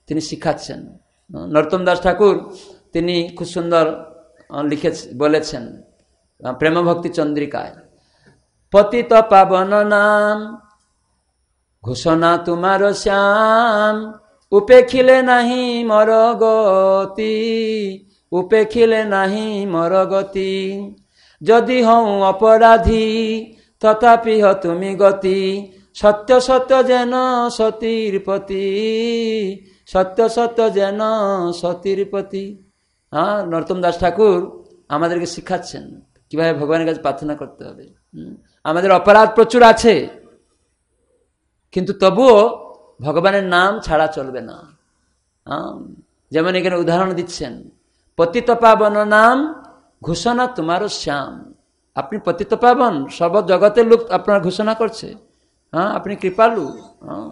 তিনি শিখাচ্ছেন নরতম দাস ঠাকুর তিনি খুব সুন্দর লিখে বলেছেন প্রেমভক্তি চন্দ্রিকায় পতিত পাবন নাম ঘোষণা তোমার শ্যাম উপেক্ষিলে নাহি মর গতি উপেক্ষিলে নাহি মর গতি যদি হও অপরাধী তথাপি হ তুমি গতি সত্য সত্য যেন সতীর পতি সত্য সত্য যেন সতীর পতি হ্যাঁ নরতম দাস ঠাকুর আমাদেরকে শিখাচ্ছেন কিভাবে ভগবানের কাছে প্রার্থনা করতে হবে আমাদের অপরাধ প্রচুর আছে কিন্তু তবুও ভগবানের নাম ছাড়া চলবে না হ্যাঁ, যেমন এখানে উদাহরণ দিচ্ছেন পতিত পাবন নাম ঘোষণা তোমারও শ্যাম আপনি পতিত পাবন সর্বজগতের লোক আপনার ঘোষণা করছে हाँ अपने कृपालु हाँ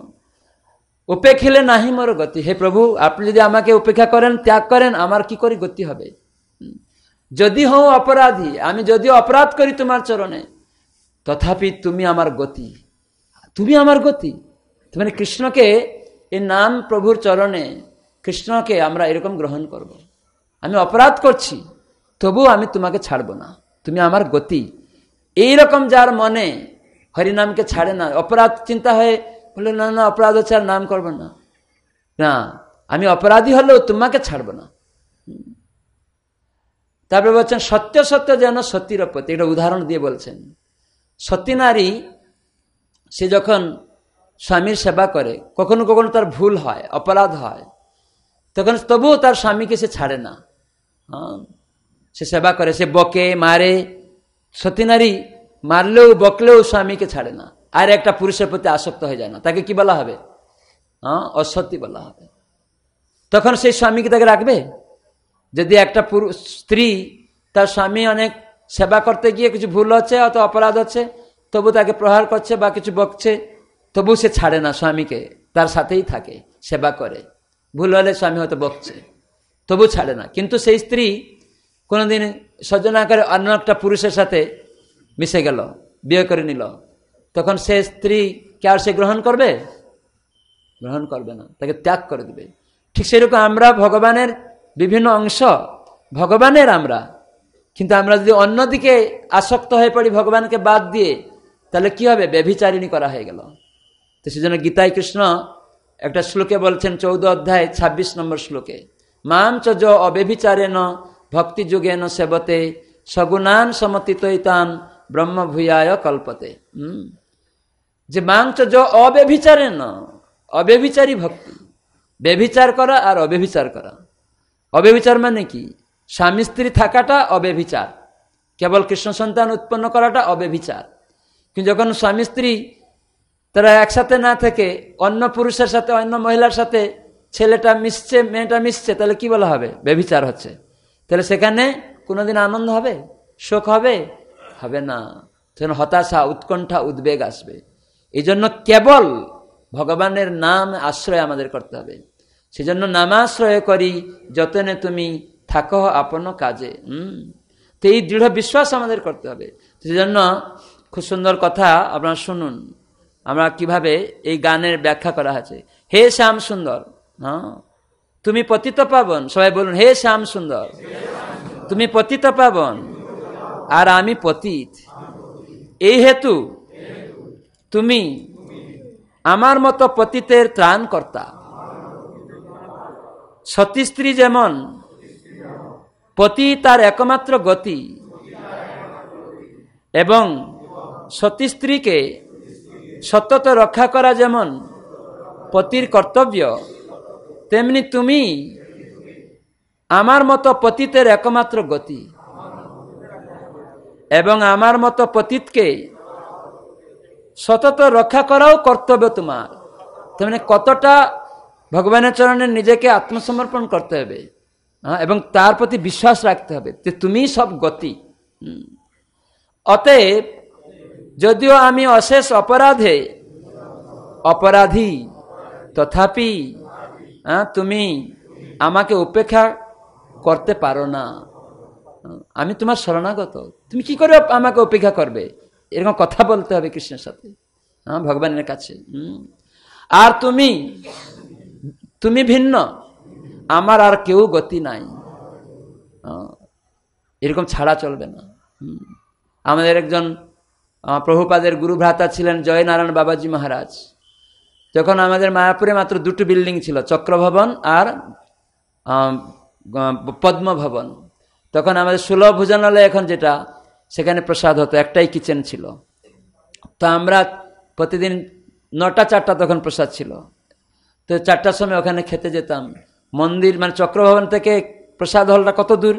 উপেক্ষিলে নাহি মোর গতি হে প্রভু আপনি যদি আমাকে উপেক্ষা করেন ত্যাগ করেন আমার কি করে গতি হবে যদি হও অপরাধী আমি যদি অপরাধ করি তোমার চরণে তথাপি তুমি আমার গতি তুমি আমার গতি মানে কৃষ্ণকে এই নাম প্রভুর চরণে কৃষ্ণকে আমরা এরকম গ্রহণ করব। আমি অপরাধ করছি তবু আমি তোমাকে ছাড়ব না তুমি আমার গতি এইরকম যার মনে হরিনামকে ছাড়ে না অপরাধ চিন্তা হয় বলে না না অপরাধ হচ্ছে আর নাম করবো না না আমি অপরাধী হলেও তোমাকে ছাড়বো না তারপরে বলছেন সত্য সত্য যেন সত্যির প্রতি এটা উদাহরণ দিয়ে বলছেন সতী নারী সে যখন স্বামীর সেবা করে কখনো কখনো তার ভুল হয় অপরাধ হয় তখন তবুও তার স্বামীকে সে ছাড়ে না সে সেবা করে সে বকে মারে সতী নারী মারলেও বকলেও স্বামীকে ছাড়ে না আর একটা পুরুষের প্রতি আসক্ত হয়ে যায় না তাকে কি বলা হবে হ্যাঁ অসত্যি বলা হবে তখন সেই স্বামীকে তাকে রাখবে যদি একটা পুরুষ স্ত্রী তার স্বামী অনেক সেবা করতে গিয়ে কিছু ভুল হচ্ছে অত অপরাধ আছে তবু তাকে প্রহার করছে বা কিছু বকছে তবু সে ছাড়ে না স্বামীকে তার সাথেই থাকে সেবা করে ভুল হলে স্বামী হয়তো বকছে তবু ছাড়ে না কিন্তু সেই স্ত্রী কোনোদিন করে অন্য একটা পুরুষের সাথে মিশে গেল বিয়ে করে নিল তখন সে স্ত্রী কে আর সে গ্রহণ করবে গ্রহণ করবে না তাকে ত্যাগ করে দেবে ঠিক সেরকম আমরা ভগবানের বিভিন্ন অংশ ভগবানের আমরা কিন্তু আমরা যদি অন্যদিকে আসক্ত হয়ে পড়ি ভগবানকে বাদ দিয়ে তাহলে কি হবে ব্যভিচারিণী করা হয়ে গেল তো সেজন্য গীতায় কৃষ্ণ একটা শ্লোকে বলছেন চৌদ্দ অধ্যায় ২৬ নম্বর শ্লোকে মাম চজ অব্যভিচারেণ ভক্তিযুগেন সেবতে সগুণান সমতিতান ব্রহ্মভূয়ায় কল্পতে যে মাংস য অব্যভিচারে ন অব্যভিচারী ভক্তি ব্যভিচার করা আর অব্যভিচার করা অব্যভিচার মানে কি স্বামী স্ত্রী থাকাটা অব্যভিচার কেবল কৃষ্ণ সন্তান উৎপন্ন করাটা অব্যভিচার কিন্তু যখন স্বামী স্ত্রী তারা একসাথে না থেকে অন্য পুরুষের সাথে অন্য মহিলার সাথে ছেলেটা মিশছে মেয়েটা মিশছে তাহলে কি বলা হবে ব্যভিচার হচ্ছে তাহলে সেখানে কোনোদিন আনন্দ হবে শোক হবে হবে না সেখানে হতাশা উৎকণ্ঠা উদ্বেগ আসবে এই জন্য কেবল ভগবানের নাম আশ্রয় আমাদের করতে হবে সেজন্য নামাশ্রয় করি যতনে তুমি থাকো আপন কাজে হুম তো এই দৃঢ় বিশ্বাস আমাদের করতে হবে সেজন্য খুব সুন্দর কথা আপনারা শুনুন আমরা কিভাবে এই গানের ব্যাখ্যা করা আছে হে শ্যাম সুন্দর হ্যাঁ তুমি পতিত পাবন সবাই বলুন হে শ্যাম সুন্দর তুমি পতিত পাবন আর আমি পতীত এই হেতু তুমি আমার মতো পতিতের ত্রাণকর্তা স্ত্রী যেমন পতি তার একমাত্র গতি এবং সতী স্ত্রীকে সতত রক্ষা করা যেমন পতির কর্তব্য তেমনি তুমি আমার মতো পতিতের একমাত্র গতি এবং আমার মতো পতীতকে সতত রক্ষা করাও কর্তব্য তোমার তেমনি মানে কতটা ভগবানের চরণে নিজেকে আত্মসমর্পণ করতে হবে এবং তার প্রতি বিশ্বাস রাখতে হবে যে তুমি সব গতি অতএব যদিও আমি অশেষ অপরাধে অপরাধী তথাপি তুমি আমাকে উপেক্ষা করতে পারো না আমি তোমার শরণাগত তুমি কি করে আমাকে অপেক্ষা করবে এরকম কথা বলতে হবে কৃষ্ণের সাথে হ্যাঁ ভগবানের কাছে আর তুমি তুমি ভিন্ন আমার আর কেউ গতি নাই হ্যাঁ, এরকম ছাড়া চলবে না আমাদের একজন প্রভুপাদের গুরু ভ্রাতা ছিলেন জয়নারায়ণ বাবাজি মহারাজ যখন আমাদের মায়াপুরে মাত্র দুটো বিল্ডিং ছিল চক্রভবন আর পদ্মভবন তখন আমাদের সুলভ ভোজনালয় এখন যেটা সেখানে প্রসাদ হতো একটাই কিচেন ছিল তো আমরা প্রতিদিন নটা চারটা তখন প্রসাদ ছিল তো চারটার সময় ওখানে খেতে যেতাম মন্দির মানে চক্রভবন থেকে প্রসাদ হলটা কত দূর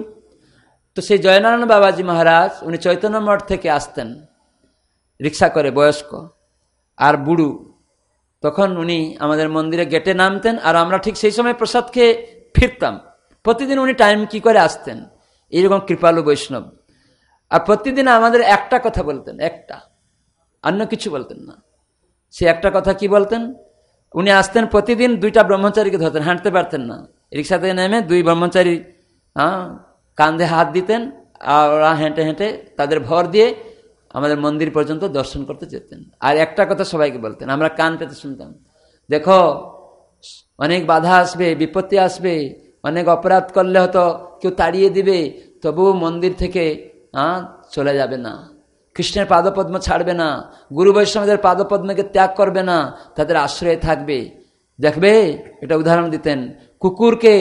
তো সেই জয়নারায়ণ বাবাজি মহারাজ উনি চৈতন্য মঠ থেকে আসতেন রিক্সা করে বয়স্ক আর বুড়ু তখন উনি আমাদের মন্দিরে গেটে নামতেন আর আমরা ঠিক সেই সময় প্রসাদ খেয়ে ফিরতাম প্রতিদিন উনি টাইম কি করে আসতেন এরকম কৃপালু বৈষ্ণব আর প্রতিদিন আমাদের একটা কথা বলতেন একটা অন্য কিছু বলতেন না সে একটা কথা কি বলতেন উনি আসতেন প্রতিদিন দুইটা ব্রহ্মচারীকে ধরতেন হাঁটতে পারতেন না রিক্সাতে নেমে দুই ব্রহ্মচারী হ্যাঁ কাঁধে হাত দিতেন আর ওরা হেঁটে হেঁটে তাদের ভর দিয়ে আমাদের মন্দির পর্যন্ত দর্শন করতে যেতেন আর একটা কথা সবাইকে বলতেন আমরা কান পেতে শুনতাম দেখো অনেক বাধা আসবে বিপত্তি আসবে অনেক অপরাধ করলে হয়তো কেউ তাড়িয়ে দিবে তবুও মন্দির থেকে হ্যাঁ চলে যাবে না কৃষ্ণের পাদপদ্ম ছাড়বে না গুরু বৈষ্ণবদের পাদপদ্মকে ত্যাগ করবে না তাদের আশ্রয়ে থাকবে দেখবে এটা উদাহরণ দিতেন কুকুরকে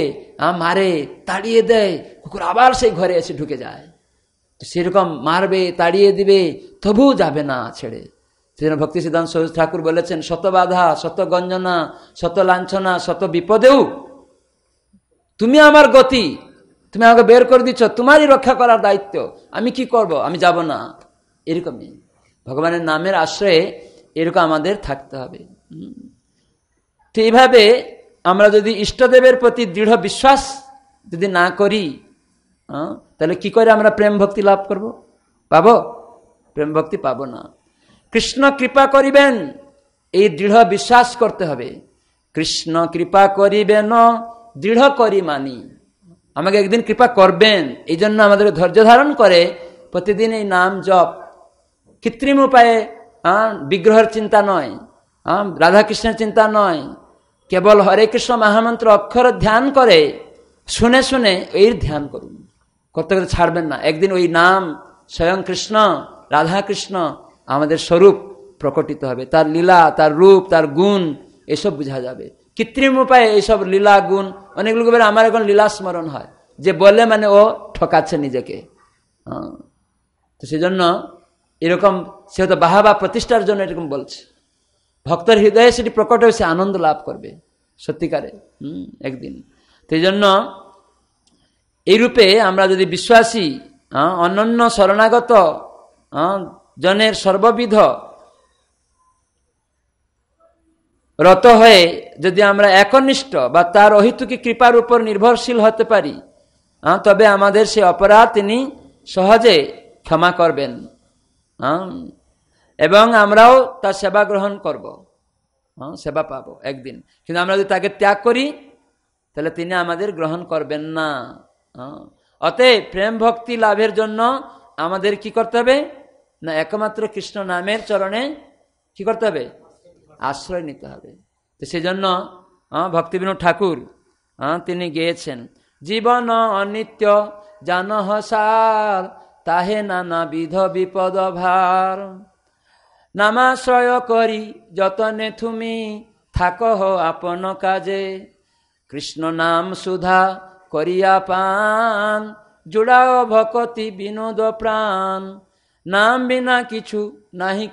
মারে তাড়িয়ে দেয় কুকুর আবার সেই ঘরে এসে ঢুকে যায় সেরকম মারবে তাড়িয়ে দিবে তবু যাবে না ছেড়ে সেজন্য ভক্তি সিদ্ধান্ত সরোজ ঠাকুর বলেছেন শত বাধা শত গঞ্জনা শত লাঞ্ছনা শত বিপদেও তুমি আমার গতি তুমি আমাকে বের করে দিচ্ছ তোমারই রক্ষা করার দায়িত্ব আমি কি করব আমি যাব না এরকমই ভগবানের নামের আশ্রয়ে এরকম আমাদের থাকতে হবে তো এইভাবে আমরা যদি ইষ্টদেবের প্রতি দৃঢ় বিশ্বাস যদি না করি তাহলে কি করে আমরা প্রেম ভক্তি লাভ করব পাব প্রেম ভক্তি পাব না কৃষ্ণ কৃপা করিবেন এই দৃঢ় বিশ্বাস করতে হবে কৃষ্ণ কৃপা করিবেন দৃঢ় করি মানি আমাকে একদিন কৃপা করবেন এই জন্য আমাদের ধৈর্য ধারণ করে প্রতিদিন এই নাম জপ কৃত্রিম উপায়ে বিগ্রহের চিন্তা নয় রাধাকৃষ্ণের চিন্তা নয় কেবল হরে কৃষ্ণ মহামন্ত্র অক্ষর ধ্যান করে শুনে শুনে ওই ধ্যান করুন করতে করতে ছাড়বেন না একদিন ওই নাম স্বয়ং কৃষ্ণ রাধাকৃষ্ণ আমাদের স্বরূপ প্রকটিত হবে তার লীলা তার রূপ তার গুণ এসব বোঝা যাবে কৃত্রিম উপায়ে এইসব লীলা গুণ অনেক লোক বলে আমার এখন লীলা স্মরণ হয় যে বলে মানে ও ঠকাচ্ছে নিজেকে হ্যাঁ। তো সেই জন্য এরকম সে হয়তো বাহাবা প্রতিষ্ঠার জন্য এরকম বলছে ভক্তের হৃদয়ে সেটি প্রকট হয়ে সে আনন্দ লাভ করবে সত্যিকারে হুম একদিন সেই জন্য এইরূপে আমরা যদি বিশ্বাসী অন্যান্য শরণাগত হ্যাঁ, জনের সর্ববিধ রত হয়ে যদি আমরা একনিষ্ঠ বা তার অহিতুকি কৃপার উপর নির্ভরশীল হতে পারি তবে আমাদের সে অপরাধ তিনি সহজে ক্ষমা করবেন এবং আমরাও তার সেবা গ্রহণ করব সেবা পাব একদিন কিন্তু আমরা যদি তাকে ত্যাগ করি তাহলে তিনি আমাদের গ্রহণ করবেন না অতএব প্রেম ভক্তি লাভের জন্য আমাদের কি করতে হবে না একমাত্র কৃষ্ণ নামের চরণে কি করতে হবে আশ্রয় নিতে হবে তো সেজন্য ভক্তিবিনোদ ঠাকুর তিনি গেয়েছেন জীবন অনিত্য সার তাহে নানা বিধ বিপদ ভার নামাশ্রয় করি যতনে তুমি থাকহ আপন কাজে কৃষ্ণ নাম সুধা করিয়া পান জুড়াও ভকতি বিনোদ প্রাণ নাম বিনা কিছু নাহি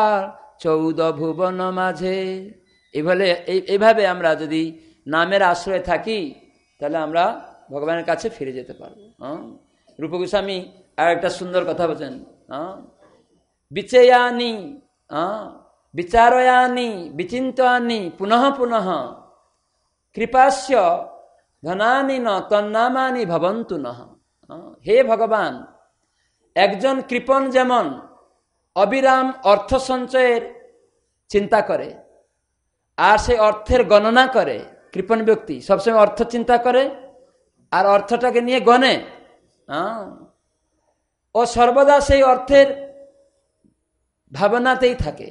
আর চৌদ ভুবন মাঝে এভাবে এইভাবে আমরা যদি নামের আশ্রয়ে থাকি তাহলে আমরা ভগবানের কাছে ফিরে যেতে পারবো হ্যাঁ রূপ গোস্বামী আর একটা সুন্দর কথা বলছেন হ্যাঁ বিচেয়ানি হ্যাঁ বিচারয়ানি বিচিন্তয়ানি পুনঃ পুনঃ কৃপাস্য ধনানি ন তন্নামানি ভবন্তু নহ হে ভগবান একজন কৃপন যেমন অবিরাম অর্থ সঞ্চয়ের চিন্তা করে আর সেই অর্থের গণনা করে কৃপণ ব্যক্তি সবসময় অর্থ চিন্তা করে আর অর্থটাকে নিয়ে গণে ও সর্বদা সেই অর্থের ভাবনাতেই থাকে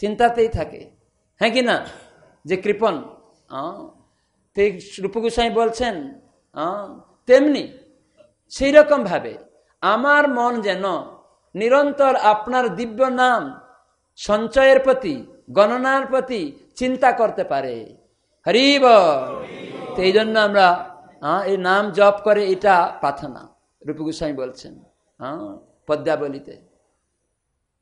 চিন্তাতেই থাকে হ্যাঁ কি না যে কৃপণ রূপ রূপগোস্বাই বলছেন তেমনি সেই রকম ভাবে আমার মন যেন নিরন্তর আপনার দিব্য নাম সঞ্চয়ের প্রতি গণনার প্রতি চিন্তা করতে পারে হরিব তো এই জন্য আমরা এই নাম জপ করে এটা প্রার্থনা রূপ গোস্বামী বলছেন হ্যাঁ পদ্মাবলিতে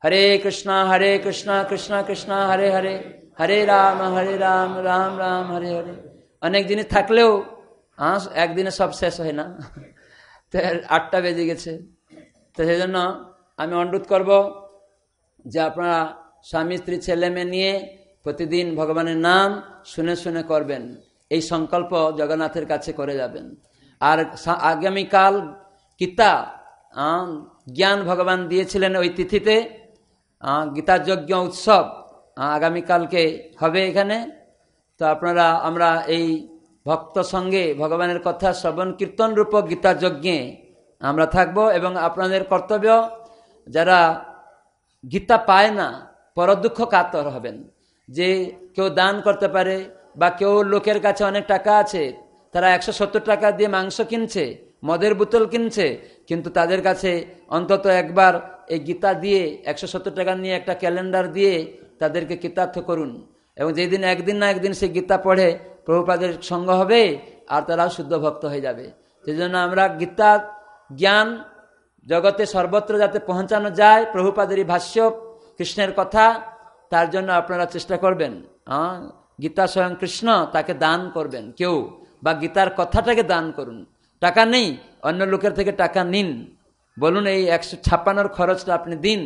হরে কৃষ্ণা হরে কৃষ্ণা কৃষ্ণা কৃষ্ণা হরে হরে হরে রাম হরে রাম রাম রাম হরে হরে অনেক দিনে থাকলেও হ্যাঁ একদিনে সব শেষ হয় না আটটা বেজে গেছে তো সেই জন্য আমি অনুরোধ করব যে আপনারা স্বামী স্ত্রী ছেলে মেয়ে নিয়ে প্রতিদিন ভগবানের নাম শুনে শুনে করবেন এই সংকল্প জগন্নাথের কাছে করে যাবেন আর আগামীকাল গীতা জ্ঞান ভগবান দিয়েছিলেন ওই তিথিতে গীতাযজ্ঞ উৎসব আগামীকালকে হবে এখানে তো আপনারা আমরা এই ভক্ত সঙ্গে ভগবানের কথা শ্রবণ কীর্তন রূপক গীতাযজ্ঞে আমরা থাকব এবং আপনাদের কর্তব্য যারা গীতা পায় না পরদুঃখ কাতর হবেন যে কেউ দান করতে পারে বা কেউ লোকের কাছে অনেক টাকা আছে তারা একশো সত্তর টাকা দিয়ে মাংস কিনছে মদের বোতল কিনছে কিন্তু তাদের কাছে অন্তত একবার এই গীতা দিয়ে একশো সত্তর টাকা নিয়ে একটা ক্যালেন্ডার দিয়ে তাদেরকে কৃতার্থ করুন এবং যেদিন একদিন না একদিন সে গীতা পড়ে প্রভুপাদের সঙ্গ হবে আর তারাও শুদ্ধ ভক্ত হয়ে যাবে সেই জন্য আমরা গীতা জ্ঞান জগতে সর্বত্র যাতে পৌঁছানো যায় প্রভুপাদেরই ভাষ্য কৃষ্ণের কথা তার জন্য আপনারা চেষ্টা করবেন হ্যাঁ গীতা স্বয়ং কৃষ্ণ তাকে দান করবেন কেউ বা গীতার কথাটাকে দান করুন টাকা নেই অন্য লোকের থেকে টাকা নিন বলুন এই একশো ছাপ্পান্নর খরচটা আপনি দিন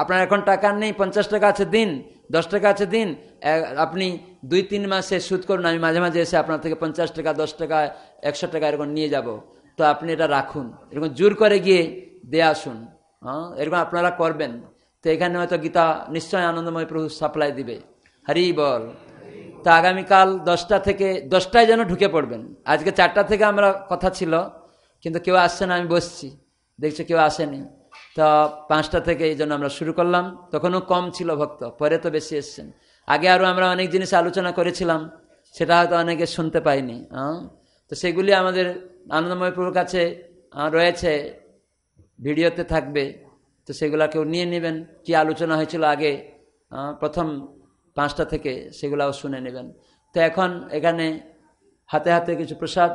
আপনার এখন টাকা নেই পঞ্চাশ টাকা আছে দিন দশ টাকা আছে দিন আপনি দুই তিন মাসে সুদ করুন আমি মাঝে মাঝে এসে আপনার থেকে পঞ্চাশ টাকা দশ টাকা একশো টাকা এরকম নিয়ে যাব তো আপনি এটা রাখুন এরকম জোর করে গিয়ে দিয়ে আসুন হ্যাঁ এরকম আপনারা করবেন তো এখানে হয়তো গীতা নিশ্চয় আনন্দময় প্রভু সাপ্লাই দিবে হারি বল তা আগামীকাল দশটা থেকে দশটায় যেন ঢুকে পড়বেন আজকে চারটা থেকে আমরা কথা ছিল কিন্তু কেউ আসছে না আমি বসছি দেখছি কেউ আসেনি তো পাঁচটা থেকে এই জন্য আমরা শুরু করলাম তখনও কম ছিল ভক্ত পরে তো বেশি এসছেন আগে আরও আমরা অনেক জিনিস আলোচনা করেছিলাম সেটা হয়তো অনেকে শুনতে পাইনি হ্যাঁ তো সেগুলি আমাদের আনন্দময় প্রভুর কাছে রয়েছে ভিডিওতে থাকবে তো সেগুলাকেও নিয়ে নেবেন কি আলোচনা হয়েছিল আগে প্রথম পাঁচটা থেকে সেগুলাও শুনে নেবেন তো এখন এখানে হাতে হাতে কিছু প্রসাদ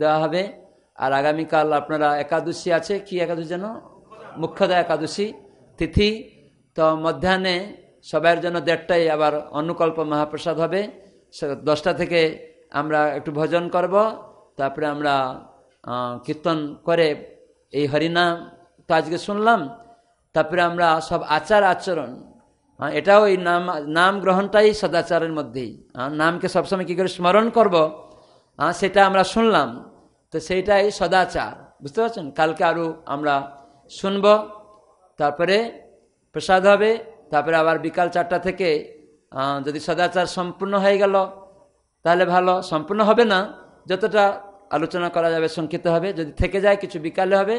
দেওয়া হবে আর আগামীকাল আপনারা একাদশী আছে কি একাদশী যেন মুখ্যদা একাদশী তিথি তো মধ্যাহ্নে সবাইয়ের জন্য দেড়টায় আবার অনুকল্প মহাপ্রসাদ হবে দশটা থেকে আমরা একটু ভজন করব তারপরে আমরা কীর্তন করে এই হরিনাম তো আজকে শুনলাম তারপরে আমরা সব আচার আচরণ হ্যাঁ এটাও এই নাম নাম গ্রহণটাই সদাচারের মধ্যেই হ্যাঁ, নামকে সবসময় কী করে স্মরণ করব হ্যাঁ সেটা আমরা শুনলাম তো সেইটাই সদাচার বুঝতে পারছেন কালকে আরও আমরা শুনব তারপরে প্রসাদ হবে তারপরে আবার বিকাল চারটা থেকে যদি সদাচার সম্পূর্ণ হয়ে গেল তাহলে ভালো সম্পূর্ণ হবে না যতটা আলোচনা করা যাবে সংক্ষিপ্ত হবে যদি থেকে যায় কিছু বিকালে হবে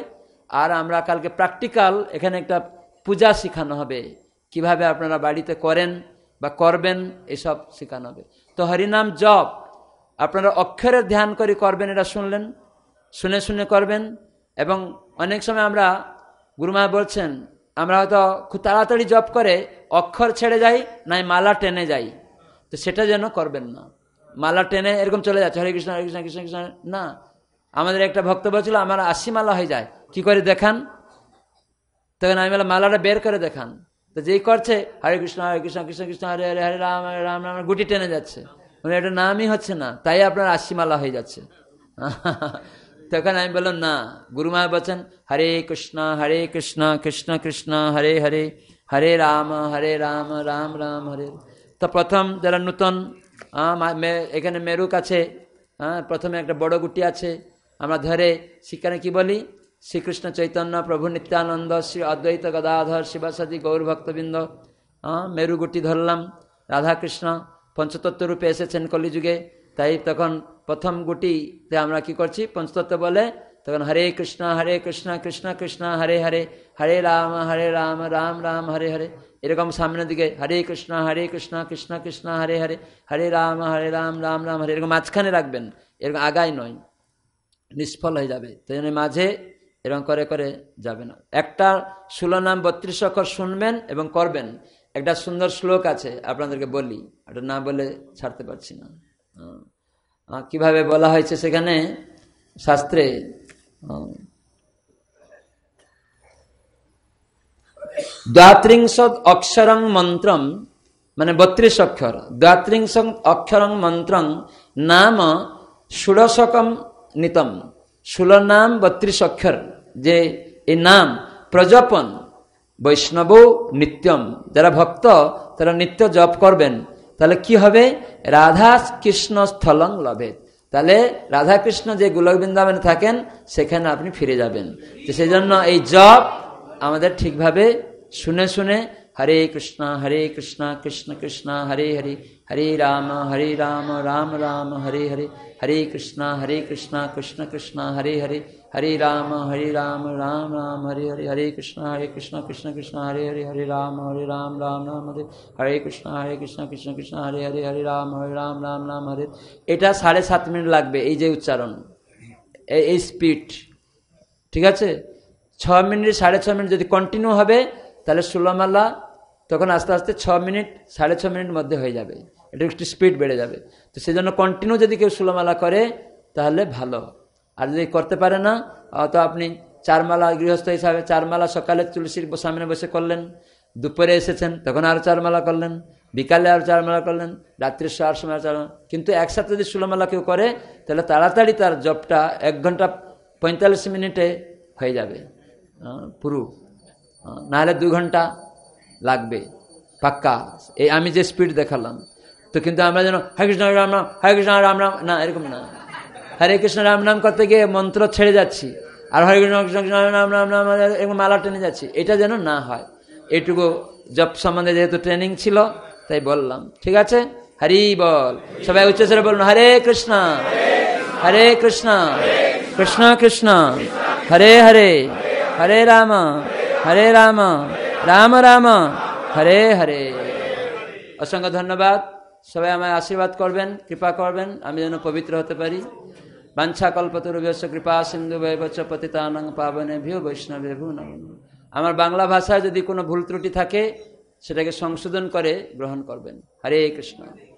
আর আমরা কালকে প্র্যাকটিক্যাল এখানে একটা পূজা শেখানো হবে কিভাবে আপনারা বাড়িতে করেন বা করবেন এসব শেখানো হবে তো হরিনাম জপ আপনারা অক্ষরের ধ্যান করে করবেন এটা শুনলেন শুনে শুনে করবেন এবং অনেক সময় আমরা গুরুমা বলছেন আমরা হয়তো খুব তাড়াতাড়ি জপ করে অক্ষর ছেড়ে যাই নাই মালা টেনে যাই তো সেটা যেন করবেন না মালা টেনে এরকম চলে যাচ্ছে হরে কৃষ্ণ হরে কৃষ্ণ কৃষ্ণ কৃষ্ণ না আমাদের একটা ভক্ত ছিল আমার আশি মালা হয়ে যায় কি করে দেখান তখন আমি বললাম মালাটা বের করে দেখান তো যেই করছে হরে কৃষ্ণ হরে কৃষ্ণ কৃষ্ণ কৃষ্ণ হরে হরে হরে রাম হরে রাম রাম গুটি টেনে যাচ্ছে মানে এটা নামই হচ্ছে না তাই আপনার আশি মালা হয়ে যাচ্ছে *laughs* তখন আমি বললাম না গুরুমা বচন হরে কৃষ্ণ হরে কৃষ্ণ কৃষ্ণ কৃষ্ণ হরে হরে হরে রাম হরে রাম রাম রাম হরে তো প্রথম যারা নূতন এখানে মেরুক আছে হ্যাঁ প্রথমে একটা বড় গুটি আছে আমরা ধরে সেখানে কি বলি শ্রীকৃষ্ণ চৈতন্য প্রভু নিত্যানন্দ শ্রী অদ্বৈত গদাধর শিবসাদি গৌরভক্তবৃন্দ হ্যাঁ মেরু গুটি ধরলাম রাধাকৃষ্ণ পঞ্চতত্ব রূপে এসেছেন কলিযুগে তাই তখন প্রথম গুটিতে আমরা কি করছি পঞ্চতত্ব বলে তখন হরে কৃষ্ণ হরে কৃষ্ণ কৃষ্ণ কৃষ্ণ হরে হরে হরে রাম হরে রাম রাম রাম হরে হরে এরকম সামনের দিকে হরে কৃষ্ণ হরে কৃষ্ণ কৃষ্ণ কৃষ্ণ হরে হরে হরে রাম হরে রাম রাম রাম হরে এরকম মাঝখানে রাখবেন এরকম আগায় নয় নিষ্ফল হয়ে যাবে তো জন্য মাঝে এরকম করে করে যাবে না একটা ষোলো নাম বত্রিশ অক্ষর শুনবেন এবং করবেন একটা সুন্দর শ্লোক আছে আপনাদেরকে বলি এটা না বলে ছাড়তে পারছি না কিভাবে বলা হয়েছে সেখানে শাস্ত্রে দ্বাত্রিংশত অক্ষরং মন্ত্রম মানে বত্রিশ অক্ষর দ্বাত্রিংশ অক্ষরং মন্ত্রং নাম ষোড়শকম নিতম ষোল নাম বত্রিশ অক্ষর যে এই নাম প্রজাপন বৈষ্ণব নিত্যম যারা ভক্ত তারা নিত্য জপ করবেন তাহলে কি হবে রাধা কৃষ্ণ স্থলং লভে তাহলে রাধাকৃষ্ণ যে গোলক বৃন্দাবনে থাকেন সেখানে আপনি ফিরে যাবেন তো সেই জন্য এই জব আমাদের ঠিকভাবে सुने सुने हरे कृष्णा हरे कृष्णा कृष्ण कृष्णा हरे हरे हरे राम हरे राम राम राम हरे हरे हरे कृष्णा हरे कृष्णा कृष्ण कृष्णा हरे हरे हरे राम हरे राम राम राम हरे हरे हरे कृष्णा हरे कृष्णा कृष्ण कृष्णा हरे हरे हरे राम हरे राम राम राम हरे हरे कृष्णा हरे कृष्णा कृष्ण कृष्णा हरे हरे हरे राम हरे राम राम राम हरे এটা সাড়ে সাত মিনিট লাগবে এই যে উচ্চারণ এই স্পিড ঠিক আছে ছ মিনিট সাড়ে ছ মিনিট যদি কন্টিনিউ হবে তাহলে ষোলো মালা তখন আস্তে আস্তে ছ মিনিট সাড়ে ছ মিনিট মধ্যে হয়ে যাবে এটা একটু স্পিড বেড়ে যাবে তো সেজন্য কন্টিনিউ যদি কেউ ষোলোমালা করে তাহলে ভালো আর যদি করতে পারে না অত আপনি চারমালা গৃহস্থ হিসাবে চারমালা সকালে তুলসীর সামনে বসে করলেন দুপুরে এসেছেন তখন আরও চারমালা করলেন বিকালে আরও চারমালা করলেন রাত্রি শোয়ার সময় চার কিন্তু একসাথে যদি ষোলোমালা কেউ করে তাহলে তাড়াতাড়ি তার জবটা এক ঘন্টা পঁয়তাল্লিশ মিনিটে হয়ে যাবে পুরু হ্যাঁ, নাহলে দু ঘন্টা লাগবে পাক্কা এই আমি যে স্পিড দেখালাম তো কিন্তু আমরা যেন হরে কৃষ্ণ রাম নাম হরে কৃষ্ণ রাম রাম না এরকম না হরে কৃষ্ণ রাম নাম করতে গিয়ে মন্ত্র ছেড়ে যাচ্ছি আর হরে কৃষ্ণ কৃষ্ণ কৃষ্ণ রাম রাম নাম এরকম মালা টেনে যাচ্ছি এটা যেন না হয় এটুকু জব সম্বন্ধে যেহেতু ট্রেনিং ছিল তাই বললাম ঠিক আছে হরি বল সবাই স্বরে বলুন হরে কৃষ্ণ হরে কৃষ্ণ কৃষ্ণ কৃষ্ণ হরে হরে হরে রাম হরে রাম রাম রাম হরে হরে অসংখ্য ধন্যবাদ সবাই আমায় আশীর্বাদ করবেন কৃপা করবেন আমি যেন পবিত্র হতে পারি বাঞ্ছা কল্পতরুভ্যস কৃপা সিন্ধু বৈবচ পতিতানং পাবনে ভিউ বৈষ্ণবে ভু আমার বাংলা ভাষায় যদি কোনো ভুল ত্রুটি থাকে সেটাকে সংশোধন করে গ্রহণ করবেন হরে কৃষ্ণ